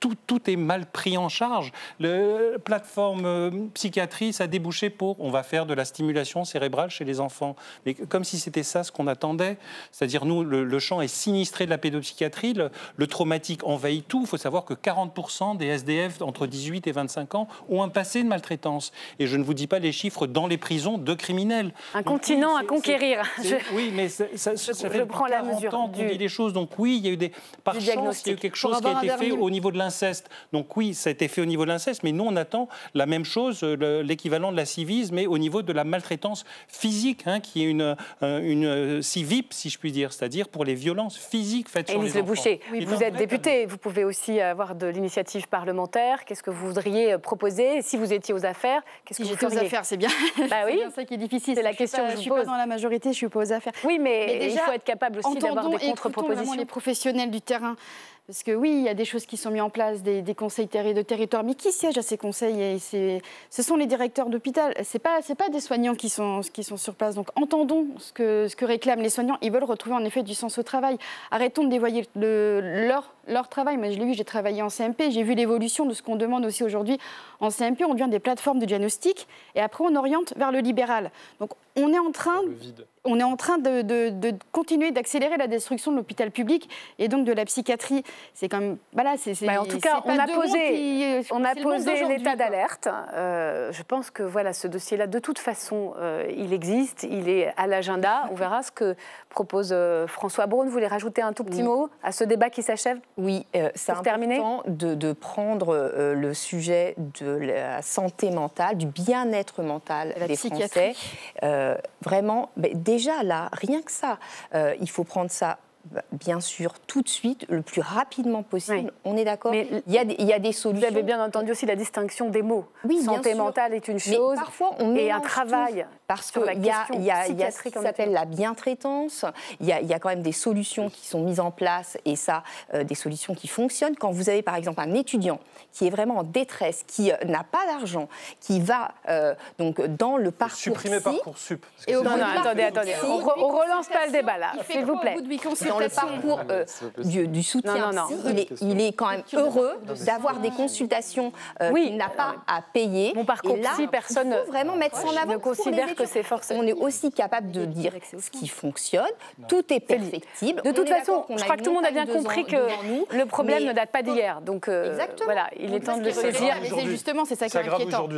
tout, tout est mal pris en charge. La plateforme euh, psychiatrie, ça a débouché pour on va faire de la stimulation cérébrale chez les enfants. Mais comme si c'était ça ce qu'on attendait. C'est-à-dire, nous, le, champ est sinistré de la pédopsychiatrie, le, le traumatique envahit tout. Il faut savoir que 40 des SDF entre 18 et 25 ans ont un passé de maltraitance. Et je ne vous dis pas les chiffres dans les prisons de criminels. Un continent à conquérir. Je, oui, mais ça, je, fait prends la mesure des choses. Donc oui, il y a eu des... Par chance, il y a eu quelque chose qui a été fait au niveau de l'inceste. Donc oui, ça a été fait au niveau de l'inceste, mais nous, on attend la même chose, euh, l'équivalent de la civisme, mais au niveau de la maltraitance physique, hein, qui est une, euh, une CIVIP, euh, si je puis dire, c'est-à-dire pour les violences physiques faites sur les vous êtes député, vous pouvez aussi avoir de Initiative parlementaire, Qu'est-ce que vous voudriez euh, proposer Si vous étiez aux affaires, qu'est-ce que vous feriez aux affaires, c'est bien. Bah oui. c'est ça qui est difficile. C'est la question que je, je suis pas dans la majorité, je suis pas aux affaires. Oui, mais, il faut être capable aussi d'avoir des contre-propositions. les professionnels du terrain parce que oui, il y a des choses qui sont mises en place, des, conseils de territoire, mais qui siège à ces conseils et Ce sont les directeurs d'hôpital. Ce n'est pas, pas des soignants qui sont, qui sont sur place. Donc entendons ce que, ce que réclament les soignants. Ils veulent retrouver en effet du sens au travail. Arrêtons de dévoyer le, leur, leur travail. Moi, je l'ai vu, j'ai travaillé en CMP, j'ai vu l'évolution de ce qu'on demande aussi aujourd'hui en CMP. On devient des plateformes de diagnostic et après on oriente vers le libéral. Donc on est en train, on est en train de, continuer d'accélérer la destruction de l'hôpital public et donc de la psychiatrie. C'est quand même, voilà, c'est. Bah, en tout cas, euh, on a, posé, on a posé l'état d'alerte. Euh, je pense que voilà, ce dossier-là, de toute façon, euh, il existe, il est à l'agenda. On verra ce que propose François Braun. Vous voulez rajouter un tout petit mot à ce débat qui s'achève Oui, c'est important de, de, prendre le sujet de la santé mentale, du bien-être mental la psychiatrie. Euh, vraiment, déjà là, rien que ça, euh, il faut prendre ça bien sûr tout de suite, le plus rapidement possible. On est d'accord il, il y, a des solutions. Vous avez bien entendu aussi la distinction des mots. Oui, Santé mentale est une chose. parfois, on et un travail. parce qu'il y a, y, a, ce qu'on s'appelle la bientraitance. Il y, a, il y, a quand même des solutions qui sont mises en place et ça, euh, des solutions qui fonctionnent. Quand vous avez par exemple un étudiant qui est vraiment en détresse, qui euh, n'a pas d'argent, qui va euh, donc dans le parcours. Supprimer parcours Et non, non, attendez, attendez. On, on relance pas le débat là, s'il vous plaît dans le parcours euh, euh, du, du, soutien, non, Il, est, quand même heureux d'avoir des consultations euh, oui, qu'il n'a ah, pas à payer. Mon parcours, et là, personne il faut vraiment mettre ça en avant. considère que c'est On est aussi capable de dire ce qui fonctionne. Tout est perfectible. De toute façon, je crois que tout le monde a bien compris que le problème ne date pas d'hier. Donc voilà, il est temps de le saisir. Justement, c'est ça qui est inquiétant.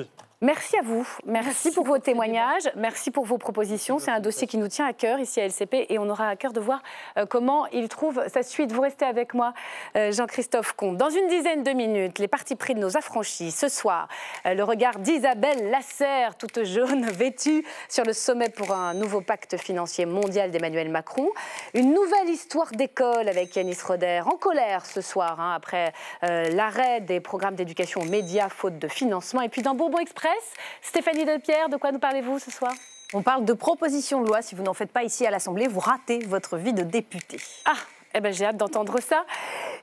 Merci à vous. Merci, pour vos témoignages. Merci pour vos propositions. C'est un dossier qui nous tient à cœur ici à LCP et on aura à cœur de voir euh, comment il trouve sa suite. Vous restez avec moi, euh, Jean-Christophe Comte. Dans une dizaine de minutes, les partis pris de nos affranchis. Ce soir, euh, le regard d'Isabelle Lasserre, toute jaune, vêtue, sur le sommet pour un nouveau pacte financier mondial d'Emmanuel Macron. Une nouvelle histoire d'école avec Yanis Roder, en colère ce soir, hein, après l'arrêt des programmes d'éducation aux médias faute de financement. Et puis dans Bourbon Express, Stéphanie Delpierre, de quoi nous parlez-vous ce soir on parle de propositions de loi. Si vous n'en faites pas ici à l'Assemblée, vous ratez votre vie de député. Ah, eh ben, j'ai hâte d'entendre ça.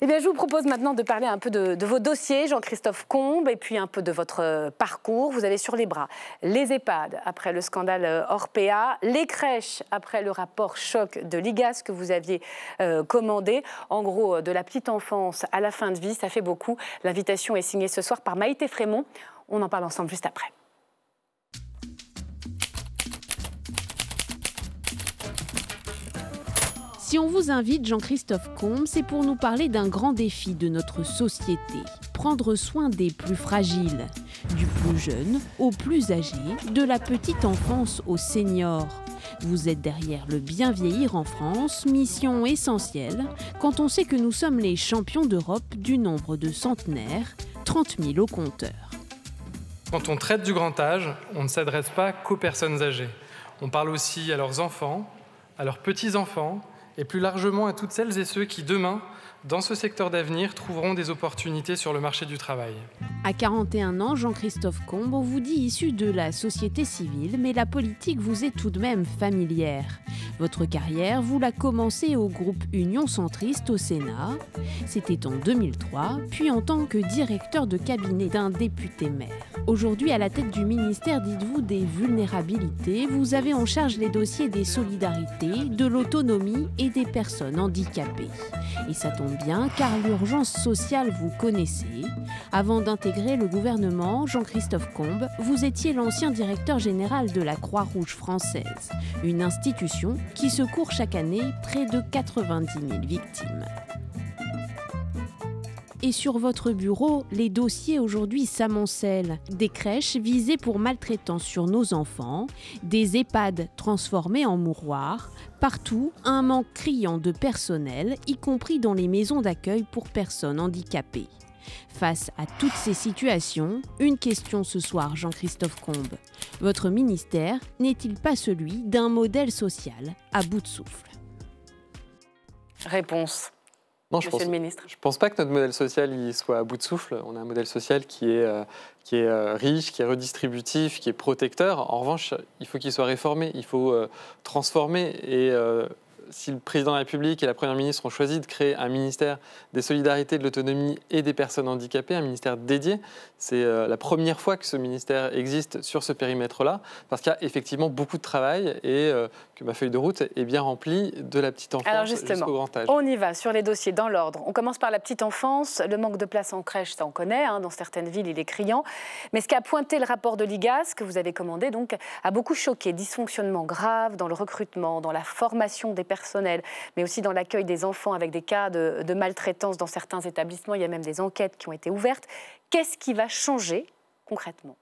Eh bien, je vous propose maintenant de parler un peu de, vos dossiers, Jean-Christophe Combes, et puis un peu de votre euh, parcours. Vous avez sur les bras les EHPAD après le scandale euh, Orpea, les crèches après le rapport choc de l'IGAS que vous aviez euh, commandé. En gros, de la petite enfance à la fin de vie, ça fait beaucoup. L'invitation est signée ce soir par Maïté Frémont. On en parle ensemble juste après. Si on vous invite, Jean-Christophe Combe, c'est pour nous parler d'un grand défi de notre société. Prendre soin des plus fragiles, du plus jeune au plus âgé, de la petite enfance au senior. Vous êtes derrière le bien vieillir en France, mission essentielle, quand on sait que nous sommes les champions d'Europe du nombre de centenaires, 30 000 au compteur. Quand on traite du grand âge, on ne s'adresse pas qu'aux personnes âgées. On parle aussi à leurs enfants, à leurs petits-enfants, et plus largement à toutes celles et ceux qui, demain, dans ce secteur d'avenir, trouveront des opportunités sur le marché du travail. À 41 ans, Jean-Christophe Combe, on vous dit issu de la société civile, mais la politique vous est tout de même familière. Votre carrière, vous la commencé au groupe Union Centriste au Sénat. C'était en 2003, puis en tant que directeur de cabinet d'un député maire. Aujourd'hui, à la tête du ministère, dites-vous, des vulnérabilités, vous avez en charge les dossiers des solidarités, de l'autonomie et des personnes handicapées. Et ça tombe bien car l'urgence sociale vous connaissez. Avant d'intégrer le gouvernement, Jean-Christophe Combes, vous étiez l'ancien directeur général de la Croix-Rouge française, une institution qui secourt chaque année près de 90 000 victimes et sur votre bureau, les dossiers aujourd'hui s'amoncellent. Des crèches visées pour maltraitance sur nos enfants, des EHPAD transformés en mouroirs, partout un manque criant de personnel, y compris dans les maisons d'accueil pour personnes handicapées. Face à toutes ces situations, une question ce soir, Jean-Christophe Combe. Votre ministère n'est-il pas celui d'un modèle social à bout de souffle Réponse non, je Je ne pense pas que notre modèle social soit à bout de souffle. On a un modèle social qui est, euh, qui est euh, riche, qui est redistributif, qui est protecteur. En revanche, il faut qu'il soit réformé, il faut euh, transformer. Et si le président de la République et la première ministre ont choisi de créer un ministère des solidarités, de l'autonomie et des personnes handicapées, un ministère dédié, c'est euh, la première fois que ce ministère existe sur ce périmètre-là, parce qu'il y a effectivement beaucoup de travail et euh, que ma feuille de route est bien remplie de la petite enfance jusqu'au grand âge. On y va sur les dossiers dans l'ordre. On commence par la petite enfance. Le manque de place en crèche, ça on connaît. Hein. dans certaines villes, il est criant. Mais ce qu'a pointé le rapport de l'IGAS, que vous avez commandé, donc, a beaucoup choqué. Dysfonctionnement grave dans le recrutement, dans la formation des personnes personnel, mais aussi dans l'accueil des enfants avec des cas de, maltraitance dans certains établissements. Il y a même des enquêtes qui ont été ouvertes. Qu'est-ce qui va changer concrètement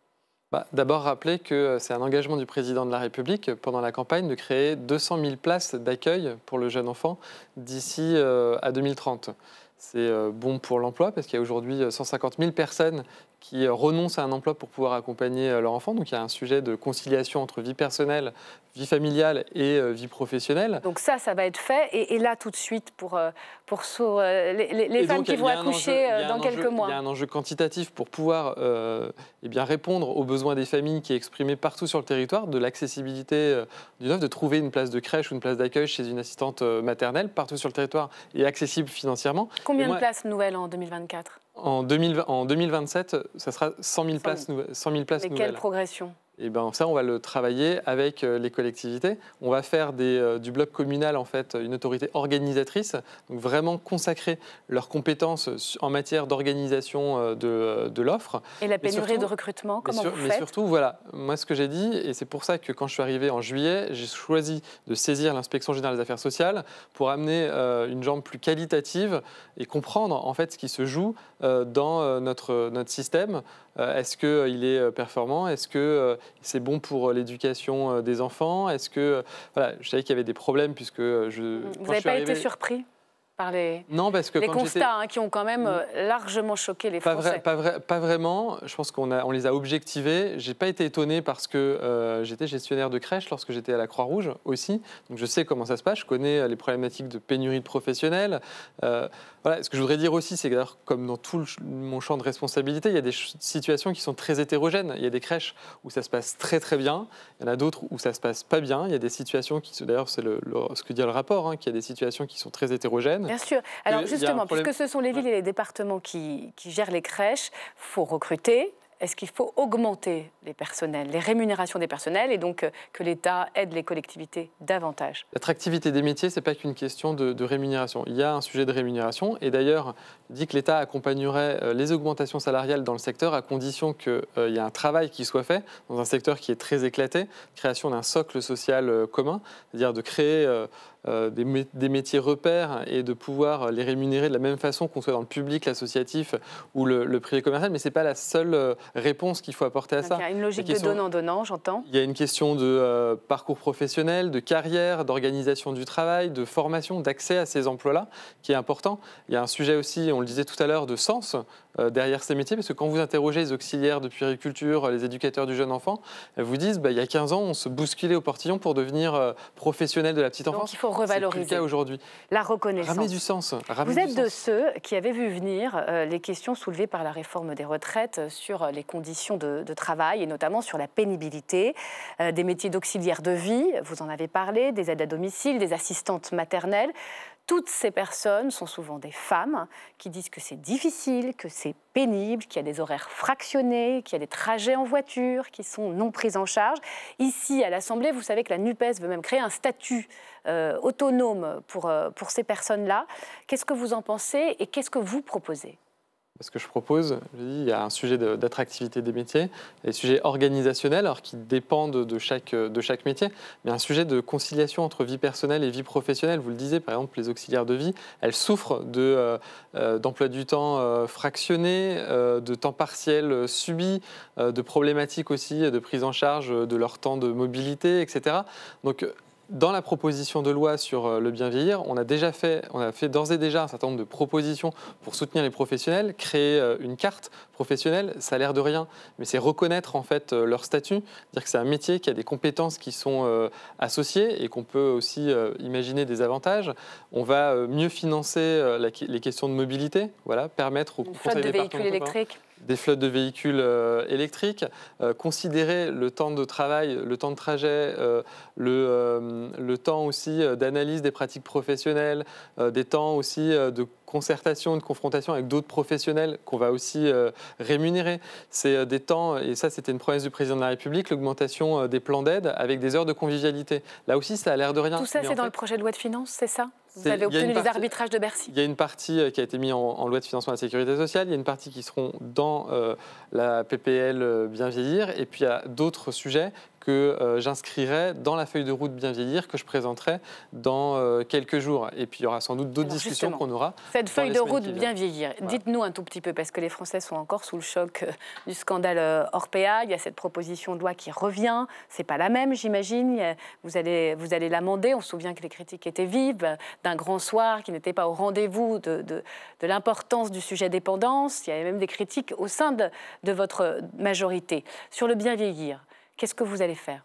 bah, D'abord, rappeler que euh, c'est un engagement du président de la République pendant la campagne de créer 200 000 places d'accueil pour le jeune enfant d'ici euh, à 2030. C'est euh, bon pour l'emploi parce qu'il y a aujourd'hui 150 000 personnes qui renoncent à un emploi pour pouvoir accompagner euh, leur enfant. Donc il y a un sujet de conciliation entre vie personnelle, vie familiale et euh, vie professionnelle. Donc ça, ça va être fait. Et, là, tout de suite, pour, euh, pour les, femmes qui vont accoucher dans quelques mois. Il y a un enjeu quantitatif pour pouvoir euh, eh bien, répondre aux besoins des familles qui est exprimé partout sur le territoire, de l'accessibilité d'une offre, de trouver une place de crèche ou une place d'accueil chez une assistante maternelle partout sur le territoire et accessible financièrement. Combien de places nouvelles en 2024 en, 2027, ça sera 100 000 places, nouvelles. Mais quelle progression et ben ça, on va le travailler avec euh, les collectivités. On va faire euh, du bloc communal en fait une autorité organisatrice, donc vraiment consacrer leurs compétences euh, en matière d'organisation de, l'offre. Et la pénurie de recrutement, comment vous faites Mais surtout, voilà, moi ce que j'ai dit, et c'est pour ça que quand je suis arrivé en juillet, j'ai choisi de saisir l'inspection générale des affaires sociales pour amener une jambe plus qualitative et comprendre en fait ce qui se joue dans notre notre système est-ce qu'il est performant Est-ce que euh, euh, euh, c'est bon pour l'éducation des enfants Est-ce que. Voilà, je savais qu'il y avait des problèmes puisque je. Vous n'avez pas été surpris par les, non, parce que les constats hein, qui ont quand même mm. euh, largement choqué les Français. pas, vrai, pas, vraiment. Je pense qu'on on les a objectivés. J'ai pas été étonné parce que euh, j'étais gestionnaire de crèche lorsque j'étais à la Croix-Rouge aussi. Donc je sais comment ça se passe. Je connais euh, les problématiques de pénurie de professionnels. voilà. Ce que je voudrais dire aussi, c'est que comme dans tout mon champ de responsabilité, il y a des situations qui sont très hétérogènes. Il y a des crèches où ça se passe très très bien. Il y en a d'autres où ça se passe pas bien. Il y a des situations qui, d'ailleurs, c'est le, ce que dit le rapport, hein, qu'il y a des situations qui sont très hétérogènes. Bien sûr. Alors justement, puisque ce sont les villes et les départements qui, gèrent les crèches, faut recruter, est-ce qu'il faut augmenter les personnels, les rémunérations des personnels et donc euh, que l'État aide les collectivités davantage L'attractivité des métiers, ce n'est pas qu'une question de, rémunération. Il y a un sujet de rémunération et d'ailleurs, dit que l'État accompagnerait euh, les augmentations salariales dans le secteur à condition qu'il euh, y ait un travail qui soit fait dans un secteur qui est très éclaté, création d'un socle social commun, c'est-à-dire de créer euh, des, métiers repères et de pouvoir les rémunérer de la même façon qu'on soit dans le public, l'associatif ou le, privé commercial. Mais ce n'est pas la seule euh, réponse qu'il faut apporter à ça. Il y a une logique de donnant-donnant, j'entends. Il y a une question de euh, parcours professionnel, de carrière, d'organisation du travail, de formation, d'accès à ces emplois-là, qui est important. Il y a un sujet aussi, on le disait tout à l'heure, de sens derrière ces métiers, parce que quand vous interrogez les auxiliaires de puériculture, les éducateurs du jeune enfant, elles vous disent, bah, il y a 15 ans, on se bousculait au portillon pour devenir professionnel de la petite enfance revaloriser aujourd'hui. la reconnaissance. Ramener du sens. Vous êtes de ceux qui avaient vu venir euh, les questions soulevées par la réforme des retraites sur euh, les conditions de, travail et notamment sur la pénibilité, euh, des métiers d'auxiliaire de vie, vous en avez parlé, des aides à domicile, des assistantes maternelles. Toutes ces personnes sont souvent des femmes qui disent que c'est difficile, que c'est pénible, qu'il y a des horaires fractionnés, qu'il y a des trajets en voiture qui sont non pris en charge. Ici, à l'Assemblée, vous savez que la NUPES veut même créer un statut euh, autonome pour, euh, pour ces personnes-là. Qu'est-ce que vous en pensez et qu'est-ce que vous proposez ce que je propose, il y a un sujet d'attractivité des métiers, des sujets organisationnels, alors qui dépendent de, chaque, de chaque métier, mais un sujet de conciliation entre vie personnelle et vie professionnelle. Vous le disiez, par exemple, les auxiliaires de vie, elles souffrent euh, d'emplois de, d'emploi du temps fractionné, fractionnés, de temps partiel subi, de problématiques aussi de prise en charge de leur temps de mobilité, etc. Donc dans la proposition de loi sur euh, le bien vieillir, on a déjà fait, on a fait d'ores et déjà un certain nombre de propositions pour soutenir les professionnels, créer euh, une carte professionnelle, ça a l'air de rien, mais c'est reconnaître en fait euh, leur statut, dire que c'est un métier qui a des compétences qui sont associées et qu'on peut aussi imaginer des avantages. On va mieux financer les questions de mobilité, voilà, permettre aux une flotte de véhicules électriques des flottes de véhicules euh, électriques, euh, considérer le temps de travail, le temps de trajet, euh, le, le temps aussi d'analyse des pratiques professionnelles, des temps aussi de concertation, une confrontation avec d'autres professionnels qu'on va aussi euh, rémunérer. C'est euh, des temps, et ça c'était une promesse du président de la République, l'augmentation euh, des plans d'aide avec des heures de convivialité. Là aussi, ça a l'air de rien. Tout ça, c'est dans le projet de loi de finances, c'est ça vous avez obtenu les arbitrages de Bercy. Il y a une partie qui a été mise en, loi de financement de la sécurité sociale, il y a une partie qui seront dans la PPL Bien vieillir, et puis il y a d'autres sujets que euh, j'inscrirai dans la feuille de route Bien vieillir que je présenterai dans euh, quelques jours. Et puis il y aura sans doute d'autres discussions qu'on aura. Cette feuille de route Bien vieillir, dites-nous un tout petit peu, parce que les Français sont encore sous le choc euh, du scandale Orpea. Il y a cette proposition de loi qui revient. C'est pas la même, j'imagine. Vous allez, vous allez l'amender. On se souvient que les critiques étaient vives d'un grand soir qui n'était pas au rendez-vous de, de, l'importance du sujet dépendance. Il y avait même des critiques au sein de, de votre majorité. Sur le bien vieillir, Qu'est-ce que vous allez faire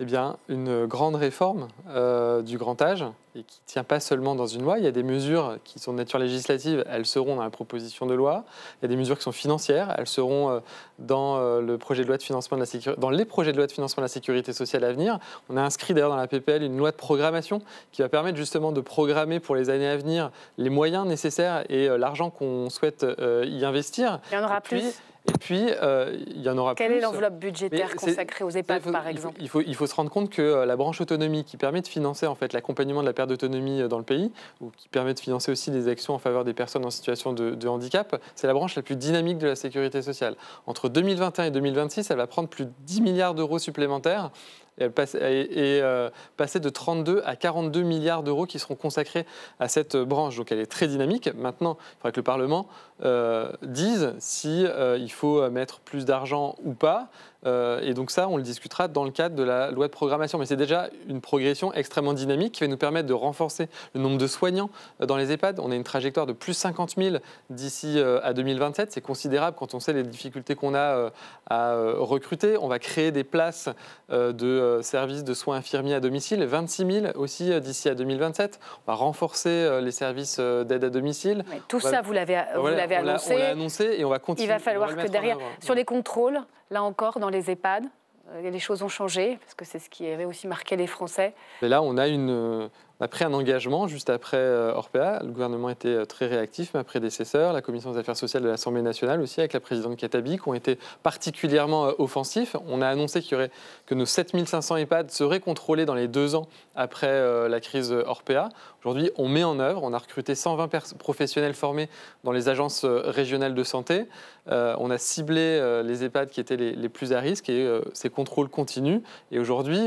eh bien, une grande réforme euh, du grand âge, et qui ne tient pas seulement dans une loi. Il y a des mesures qui sont de nature législative, elles seront dans la proposition de loi. Il y a des mesures qui sont financières, elles seront euh, dans, euh, le projet de loi de financement de la sécurité, dans les projets de loi de financement de la sécurité sociale à venir. On a inscrit d'ailleurs dans la PPL une loi de programmation qui va permettre justement de programmer pour les années à venir les moyens nécessaires et l'argent qu'on souhaite y investir. Il y en aura plus et puis, euh, il y en aura Quelle est l'enveloppe budgétaire consacrée aux EHPAD, par exemple il faut, se rendre compte que euh, la branche autonomie qui permet de financer en fait, l'accompagnement de la perte d'autonomie euh, dans le pays, ou qui permet de financer aussi des actions en faveur des personnes en situation de, de handicap, c'est la branche la plus dynamique de la sécurité sociale. Entre 2021 et 2026, elle va prendre plus de 10 milliards d'euros supplémentaires elle et euh, de 32 à 42 milliards d'euros qui seront consacrés à cette euh, branche. Donc elle est très dynamique. Maintenant, il faudrait que le Parlement euh, dise si il faut mettre plus d'argent ou pas. Euh, et donc ça, on le discutera dans le cadre de la loi de programmation. Mais c'est déjà une progression extrêmement dynamique qui va nous permettre de renforcer le nombre de soignants euh, dans les EHPAD. On a une trajectoire de plus 50 000 d'ici euh, à 2027. C'est considérable quand on sait les difficultés qu'on a à recruter. On va créer des places de services de soins infirmiers à domicile, 26 000 aussi d'ici à 2027. On va renforcer les services d'aide à domicile. tout ça, vous l'avez annoncé. On l'a annoncé et on va continuer. Il va falloir que derrière, sur les contrôles, Là encore, dans les EHPAD, euh, les choses ont changé, parce que c'est ce qui avait aussi marqué les Français. Mais là, on a, une, euh, pris un engagement juste après euh, Orpea. Le gouvernement était très réactif, ma prédécesseur, la commission des affaires sociales de l'Assemblée nationale aussi, avec la présidente Katabi, qui ont été particulièrement offensifs. On a annoncé qu'il y aurait, que nos 7500 EHPAD seraient contrôlés dans les deux ans après euh, la crise Orpea. Aujourd'hui, on met en œuvre, on a recruté 120 professionnels formés dans les agences euh, régionales de santé. Euh, on a ciblé les EHPAD qui étaient les, les plus à risque et ces contrôles continuent. Et aujourd'hui,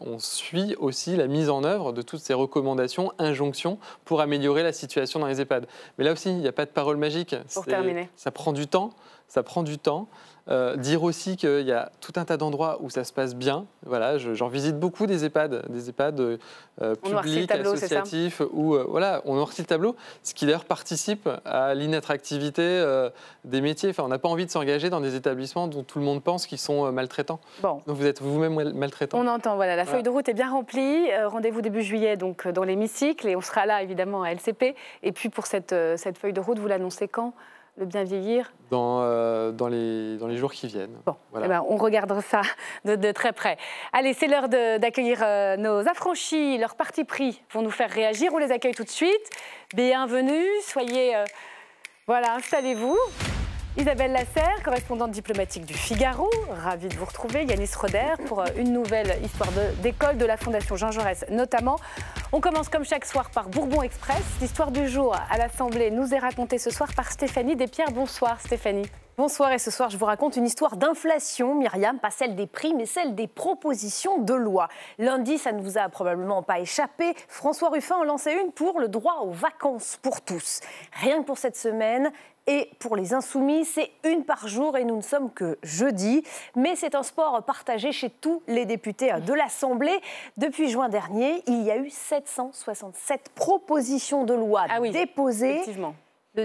on suit aussi la mise en œuvre de toutes ces recommandations, injonctions pour améliorer la situation dans les EHPAD. Mais là aussi, il n'y a pas de parole magique. Pour terminer. Ça prend du temps. Ça prend du temps. Euh, dire aussi qu'il y a tout un tas d'endroits où ça se passe bien. Voilà, j'en visite beaucoup des EHPAD, des EHPAD euh, publics, tableau, associatifs, où euh, voilà, on noircit le tableau, ce qui d'ailleurs participe à l'inattractivité euh, des métiers. Enfin, on n'a pas envie de s'engager dans des établissements dont tout le monde pense qu'ils sont maltraitants. Donc vous êtes vous-même maltraitant. On entend, voilà, la feuille de route est bien remplie. Rendez-vous début juillet donc dans l'hémicycle et on sera là évidemment à LCP. Et puis pour cette, cette feuille de route, vous l'annoncez quand bien vieillir euh, dans, les, jours qui viennent. Eh ben, on regardera ça de, très près. Allez, c'est l'heure d'accueillir euh, nos affranchis. Leurs partis pris vont nous faire réagir. On les accueille tout de suite. Bienvenue, soyez... Euh, voilà, installez-vous. Isabelle Lasserre, correspondante diplomatique du Figaro, ravie de vous retrouver. Yanis Roder pour euh, une nouvelle histoire d'école de, de, la Fondation Jean Jaurès notamment. On commence comme chaque soir par Bourbon Express. L'histoire du jour à l'Assemblée nous est racontée ce soir par Stéphanie Despierres. Bonsoir Stéphanie. Bonsoir et ce soir je vous raconte une histoire d'inflation, Myriam, pas celle des prix mais celle des propositions de loi. Lundi, ça ne vous a probablement pas échappé, François Ruffin en lançait une pour le droit aux vacances pour tous. Rien que pour cette semaine, et pour les insoumis, c'est une par jour et nous ne sommes que jeudi. Mais c'est un sport partagé chez tous les députés de l'Assemblée. Depuis juin dernier, il y a eu 767 propositions de loi ah déposées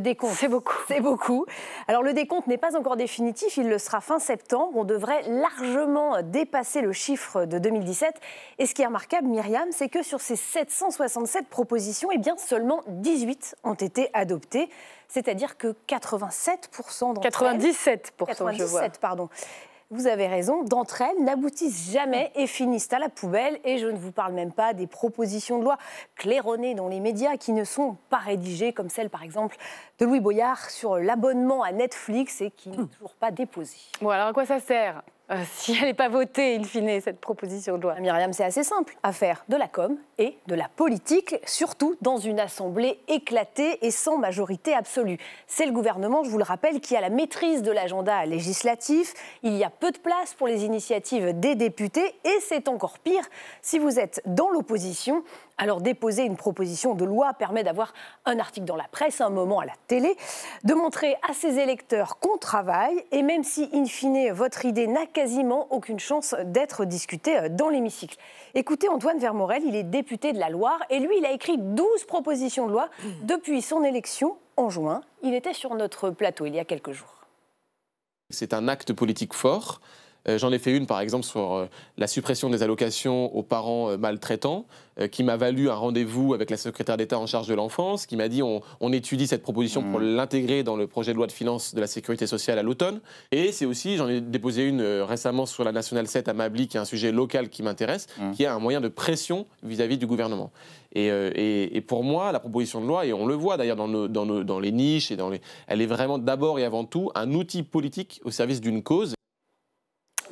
décompte. C'est beaucoup. C'est beaucoup. Alors le décompte n'est pas encore définitif, il le sera fin septembre. On devrait largement dépasser le chiffre de 2017. Et ce qui est remarquable, Myriam, c'est que sur ces 767 propositions, eh bien seulement 18 ont été adoptées. C'est-à-dire que 87% 97%, je vois. pardon, vous avez raison, d'entre elles n'aboutissent jamais et finissent à la poubelle. Et je ne vous parle même pas des propositions de loi claironnées dans les médias qui ne sont pas rédigées, comme celle par exemple de Louis Boyard sur l'abonnement à Netflix et qui n'est hum. toujours pas déposée. Bon, alors à quoi ça sert euh, si elle n'est pas votée, il finit cette proposition de loi ah, Myriam, c'est assez simple à faire de la com et de la politique, surtout dans une assemblée éclatée et sans majorité absolue. C'est le gouvernement, je vous le rappelle, qui a la maîtrise de l'agenda législatif. Il y a peu de place pour les initiatives des députés et c'est encore pire si vous êtes dans l'opposition alors déposer une proposition de loi permet d'avoir un article dans la presse, un moment à la télé, de montrer à ses électeurs qu'on travaille, et même si, in fine, votre idée n'a quasiment aucune chance d'être discutée euh, dans l'hémicycle. Écoutez Antoine Vermorel, il est député de la Loire, et lui, il a écrit 12 propositions de loi depuis son élection en juin. Il était sur notre plateau il y a quelques jours. C'est un acte politique fort. Euh, j'en ai fait une, par exemple, sur euh, la suppression des allocations aux parents euh, maltraitants, qui m'a valu un rendez-vous avec la secrétaire d'État en charge de l'enfance, qui m'a dit on, étudie cette proposition pour mmh. l'intégrer dans le projet de loi de finances de la sécurité sociale à l'automne. Et c'est aussi, j'en ai déposé une récemment sur la Nationale 7 à Mabli, qui est un sujet local qui m'intéresse, mmh. qui est un moyen de pression vis-à-vis du gouvernement. Et, pour moi, la proposition de loi, et on le voit d'ailleurs dans, dans les niches, et dans les, elle est vraiment d'abord et avant tout un outil politique au service d'une cause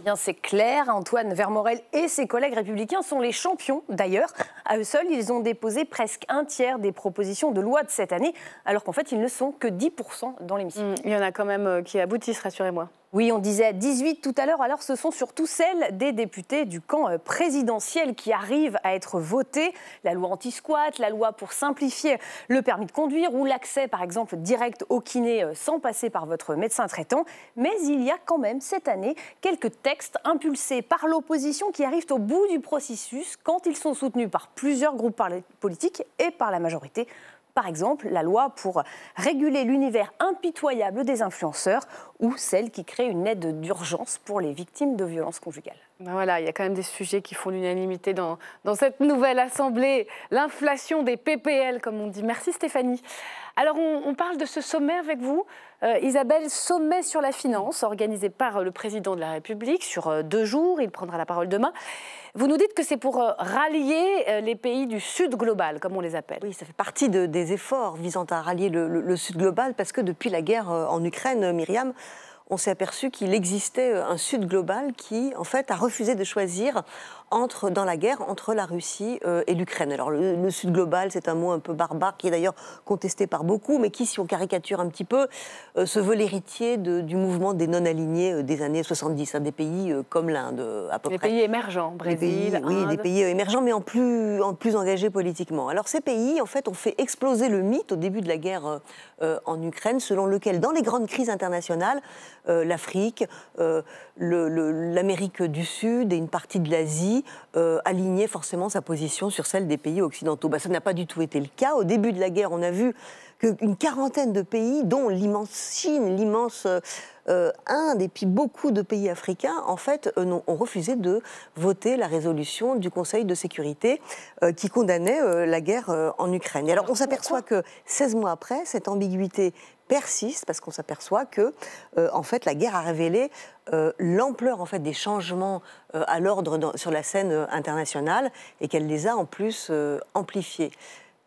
bien c'est clair. Antoine Vermorel et ses collègues républicains sont les champions d'ailleurs. À eux seuls, ils ont déposé presque un tiers des propositions de loi de cette année, alors qu'en fait, ils ne sont que 10% dans l'émission. Mmh, il y en a quand même euh, qui aboutissent, rassurez-moi. Oui, on disait 18 tout à l'heure, alors ce sont surtout celles des députés du camp euh, présidentiel qui arrivent à être votées. La loi anti-squat, la loi pour simplifier le permis de conduire ou l'accès par exemple direct au kiné euh, sans passer par votre médecin traitant. Mais il y a quand même cette année quelques textes impulsés par l'opposition qui arrivent au bout du processus quand ils sont soutenus par plusieurs groupes politiques et par la majorité. Par exemple, la loi pour réguler l'univers impitoyable des influenceurs ou celle qui crée une aide d'urgence pour les victimes de violences conjugales. Ben voilà, il y a quand même des sujets qui font l'unanimité dans, cette nouvelle Assemblée, l'inflation des PPL, comme on dit. Merci Stéphanie. Alors on, parle de ce sommet avec vous, euh, Isabelle, sommet sur la finance, organisé par le président de la République sur euh, deux jours, il prendra la parole demain. Vous nous dites que c'est pour euh, rallier les pays du Sud global, comme on les appelle. Oui, ça fait partie des efforts visant à rallier le, le Sud global, parce que depuis la guerre en Ukraine, Myriam, on s'est aperçu qu'il existait euh, un Sud global qui, en fait, a refusé de choisir entre dans la guerre entre la Russie euh, et l'Ukraine. Alors le, Sud global, c'est un mot un peu barbare qui est d'ailleurs contesté par beaucoup, mais qui, si on caricature un petit peu, euh, se veut l'héritier du mouvement des non-alignés euh, des années 70, hein, des pays comme l'Inde à peu des près. Des pays émergents, Brésil, Oui, des pays émergents, mais en plus, en plus engagés politiquement. Alors ces pays, en fait, ont fait exploser le mythe au début de la guerre en Ukraine, selon lequel dans les grandes crises internationales, euh, l'Afrique, euh, l'Amérique du Sud et une partie de l'Asie euh, alignaient forcément sa position sur celle des pays occidentaux. Bah, ça n'a pas du tout été le cas. Au début de la guerre, on a vu qu'une quarantaine de pays, dont l'immense Chine, l'immense euh, un des et puis beaucoup de pays africains, en fait, euh, ont refusé de voter la résolution du Conseil de sécurité euh, qui condamnait la guerre en Ukraine. alors, on s'aperçoit que 16 mois après, cette ambiguïté persiste parce qu'on s'aperçoit que en fait la guerre a révélé l'ampleur en fait des changements à l'ordre sur la scène internationale et qu'elle les a en plus amplifiés.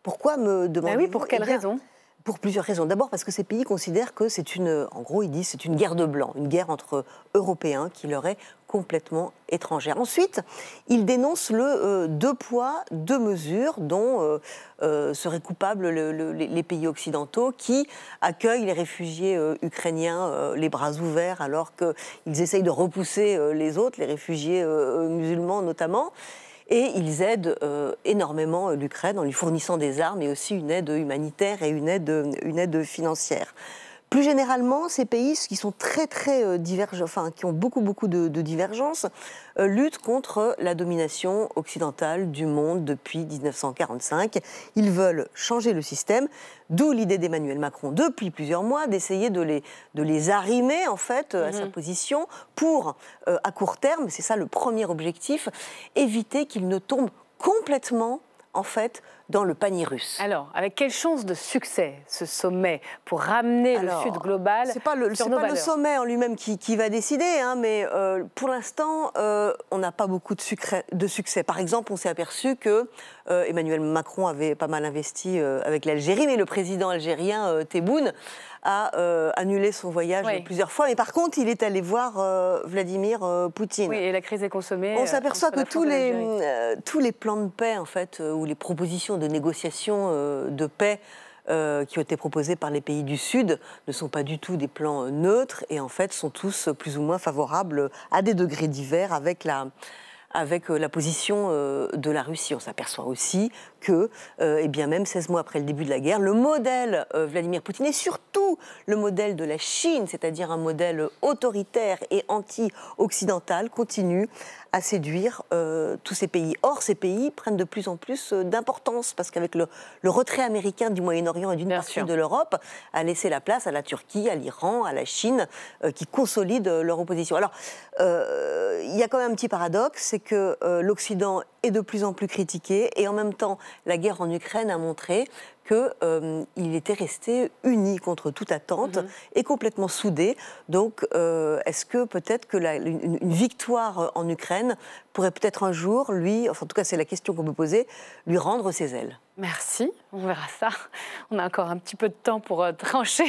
Pourquoi me demander Oui, pour quelle eh raison pour plusieurs raisons. D'abord parce que ces pays considèrent que c'est une, en gros c'est une guerre de blanc, une guerre entre Européens qui leur est complètement étrangère. Ensuite, ils dénoncent le euh, deux poids, deux mesures dont euh, euh, seraient coupables les pays occidentaux qui accueillent les réfugiés ukrainiens les bras ouverts alors qu'ils essayent de repousser les autres, les réfugiés musulmans notamment. Et ils aident euh, énormément euh, l'Ukraine en lui fournissant des armes et aussi une aide humanitaire et une aide financière. Plus généralement, ces pays qui sont très très euh, enfin qui ont beaucoup beaucoup de, divergences, euh, luttent contre la domination occidentale du monde depuis 1945. Ils veulent changer le système, d'où l'idée d'Emmanuel Macron depuis plusieurs mois d'essayer de les, de les arrimer en fait euh, à sa mhm. position pour, à court terme, c'est ça le premier objectif, éviter qu'ils ne tombent complètement en fait dans le panier russe. Alors, avec quelle chance de succès ce sommet pour ramener le Sud global C'est pas le, pas le sommet en lui-même qui, va décider, hein, mais euh, pour l'instant, euh, on n'a pas beaucoup de succès. Par exemple, on s'est aperçu que euh, Emmanuel Macron avait pas mal investi euh, avec l'Algérie, mais le président algérien euh, Tebboune a annulé son voyage plusieurs fois. Mais par contre, il est allé voir Vladimir Poutine. Oui, et la crise est consommée. On s'aperçoit que tous les, tous les plans de paix, en fait, ou les propositions de négociation de paix qui ont été proposés par les pays du Sud ne sont pas du tout des plans neutres et en fait sont tous plus ou moins favorables à des degrés divers avec la, avec euh, la position euh, de la Russie. On s'aperçoit aussi que, et euh, eh bien même 16 mois après le début de la guerre, le modèle euh, Vladimir Poutine et surtout le modèle de la Chine, c'est-à-dire un modèle autoritaire et anti-occidental, continue à séduire euh, tous ces pays. Or, ces pays prennent de plus en plus d'importance parce qu'avec le, retrait américain du Moyen-Orient et d'une partie de l'Europe, a laissé la place à la Turquie, à l'Iran, à la Chine, qui consolident leur opposition. Alors, il y a quand même un petit paradoxe, c'est que l'Occident est de plus en plus critiquée. Et en même temps, la guerre en Ukraine a montré qu'il euh, était resté uni contre toute attente mhm. et complètement soudé. Donc, euh, est-ce que peut-être que une, victoire en Ukraine pourrait peut-être un jour lui, enfin, en tout cas c'est la question qu'on peut poser, lui rendre ses ailes Merci, on verra ça. On a encore un petit peu de temps pour euh, trancher.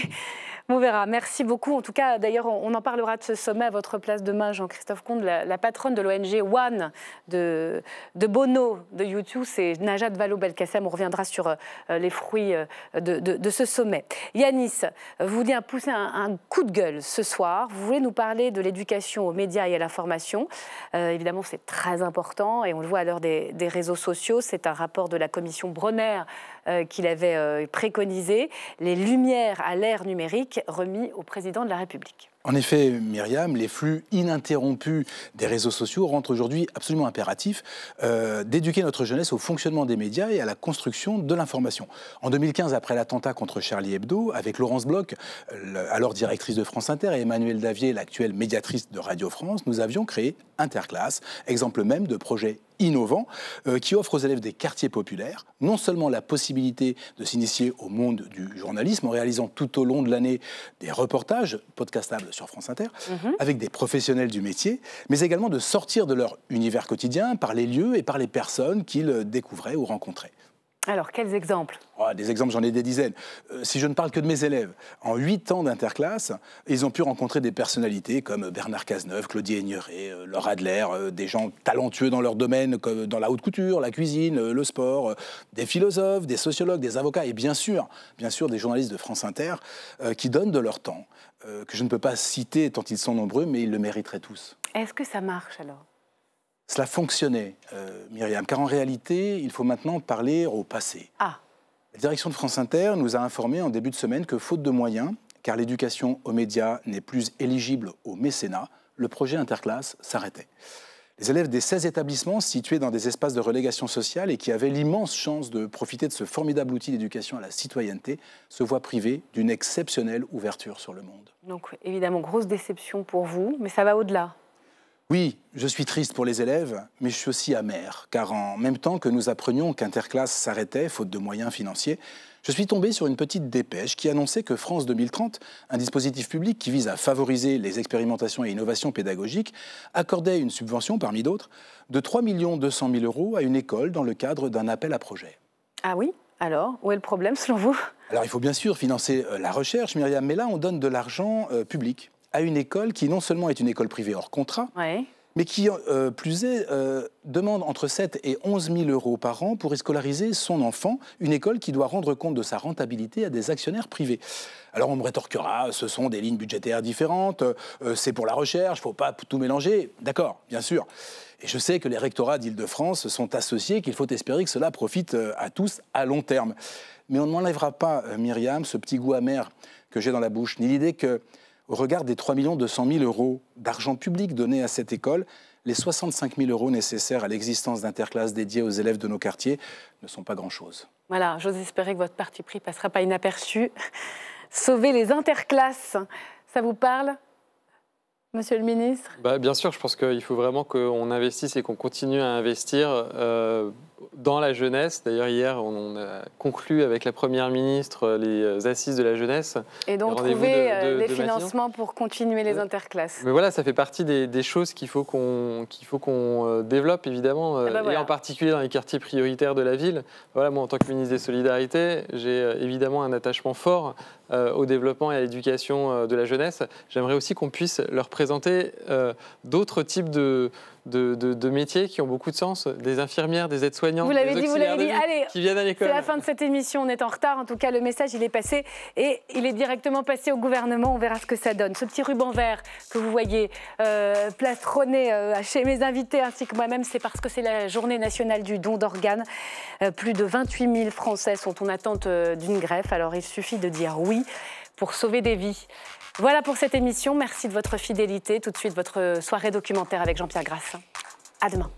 On verra. Merci beaucoup. En tout cas, d'ailleurs, on en parlera de ce sommet à votre place demain, Jean-Christophe Comte, la, patronne de l'ONG One de, de Bono, de YouTube, c'est Najat Vallaud-Belkacem. On reviendra sur les fronts euh, de, ce sommet. Yanis, vous voulez pousser un, coup de gueule ce soir. Vous voulez nous parler de l'éducation aux médias et à la formation. Euh, évidemment, c'est très important et on le voit à l'heure des, réseaux sociaux. C'est un rapport de la commission Bronner euh, qu'il avait préconisé. Les lumières à l'ère numérique remis au président de la République. En effet, Myriam, les flux ininterrompus des réseaux sociaux rendent aujourd'hui absolument impératif euh, d'éduquer notre jeunesse au fonctionnement des médias et à la construction de l'information. En 2015, après l'attentat contre Charlie Hebdo, avec Laurence Bloch, euh, alors directrice de France Inter, et Emmanuel Davier, l'actuelle médiatrice de Radio France, nous avions créé Interclasse, exemple même de projet innovant euh, qui offre aux élèves des quartiers populaires non seulement la possibilité de s'initier au monde du journalisme en réalisant tout au long de l'année des reportages podcastables sur France Inter mhm. avec des professionnels du métier, mais également de sortir de leur univers quotidien par les lieux et par les personnes qu'ils découvraient ou rencontraient. Alors, quels exemples ah, Des exemples, j'en ai des dizaines. Euh, si je ne parle que de mes élèves, en huit ans d'interclasse, ils ont pu rencontrer des personnalités comme Bernard Cazeneuve, Claudie Aigneret, euh, Laura Adler, euh, des gens talentueux dans leur domaine, comme dans la haute couture, la cuisine, euh, le sport, des philosophes, des sociologues, des avocats, et bien sûr, bien sûr, des journalistes de France Inter qui donnent de leur temps, que je ne peux pas citer tant ils sont nombreux, mais ils le mériteraient tous. Est-ce que ça marche alors cela fonctionnait, euh, Myriam, car en réalité, il faut maintenant parler au passé. Ah. La direction de France Inter nous a informé en début de semaine que, faute de moyens, car l'éducation aux médias n'est plus éligible au mécénat, le projet Interclasse s'arrêtait. Les élèves des 16 établissements situés dans des espaces de relégation sociale et qui avaient l'immense chance de profiter de ce formidable outil d'éducation à la citoyenneté se voient privés d'une exceptionnelle ouverture sur le monde. Donc évidemment, grosse déception pour vous, mais ça va au-delà. Oui, je suis triste pour les élèves, mais je suis aussi amer, car en même temps que nous apprenions qu'Interclasse s'arrêtait, faute de moyens financiers, je suis tombé sur une petite dépêche qui annonçait que France 2030, un dispositif public qui vise à favoriser les expérimentations et innovations pédagogiques, accordait une subvention, parmi d'autres, de 3 200 000 euros à une école dans le cadre d'un appel à projet. Ah oui alors, où est le problème selon vous Alors, il faut bien sûr financer euh, la recherche, Myriam, mais là, on donne de l'argent euh, public à une école qui non seulement est une école privée hors contrat, mais qui, euh, plus est, euh, demande entre 7 et 11 000 euros par an pour y son enfant, une école qui doit rendre compte de sa rentabilité à des actionnaires privés. Alors on me rétorquera, ce sont des lignes budgétaires différentes, euh, c'est pour la recherche, il ne faut pas tout mélanger. D'accord, bien sûr. Et je sais que les rectorats d'Île-de-France sont associés, qu'il faut espérer que cela profite à tous à long terme. Mais on ne m'enlèvera pas, Myriam, ce petit goût amer que j'ai dans la bouche, ni l'idée que au regard des 3 200 000 euros d'argent public donné à cette école, les 65 000 euros nécessaires à l'existence d'interclasses dédiées aux élèves de nos quartiers ne sont pas grand-chose. Voilà, j'ose espérer que votre parti pris ne passera pas inaperçu. Sauver les interclasses, ça vous parle Monsieur le ministre bah, Bien sûr, je pense qu'il faut vraiment qu'on investisse et qu'on continue à investir euh, dans la jeunesse. D'ailleurs, hier, on, a conclu avec la Première ministre euh, les euh, assises de la jeunesse. Et donc, trouver des euh, financements pour continuer les interclasses. Mais voilà, ça fait partie des, choses qu'il faut qu'on développe, évidemment, eh ben et, en particulier dans les quartiers prioritaires de la ville. Voilà, moi, en tant que ministre des Solidarités, j'ai évidemment un attachement fort au développement et à l'éducation de la jeunesse. J'aimerais aussi qu'on puisse leur présenter d'autres types de de, métiers qui ont beaucoup de sens, des infirmières, des aides-soignantes, des dit, vous qui viennent à l'école. C'est la fin de cette émission, on est en retard. En tout cas, le message, il est passé et il est directement passé au gouvernement. On verra ce que ça donne. Ce petit ruban vert que vous voyez euh, plastronné euh, chez mes invités ainsi que moi-même, c'est parce que c'est la journée nationale du don d'organes. Euh, plus de 28 000 Français sont en attente euh, d'une greffe. Alors, il suffit de dire oui pour sauver des vies. Voilà pour cette émission. Merci de votre fidélité. Tout de suite, votre soirée documentaire avec Jean-Pierre Grassin. À demain.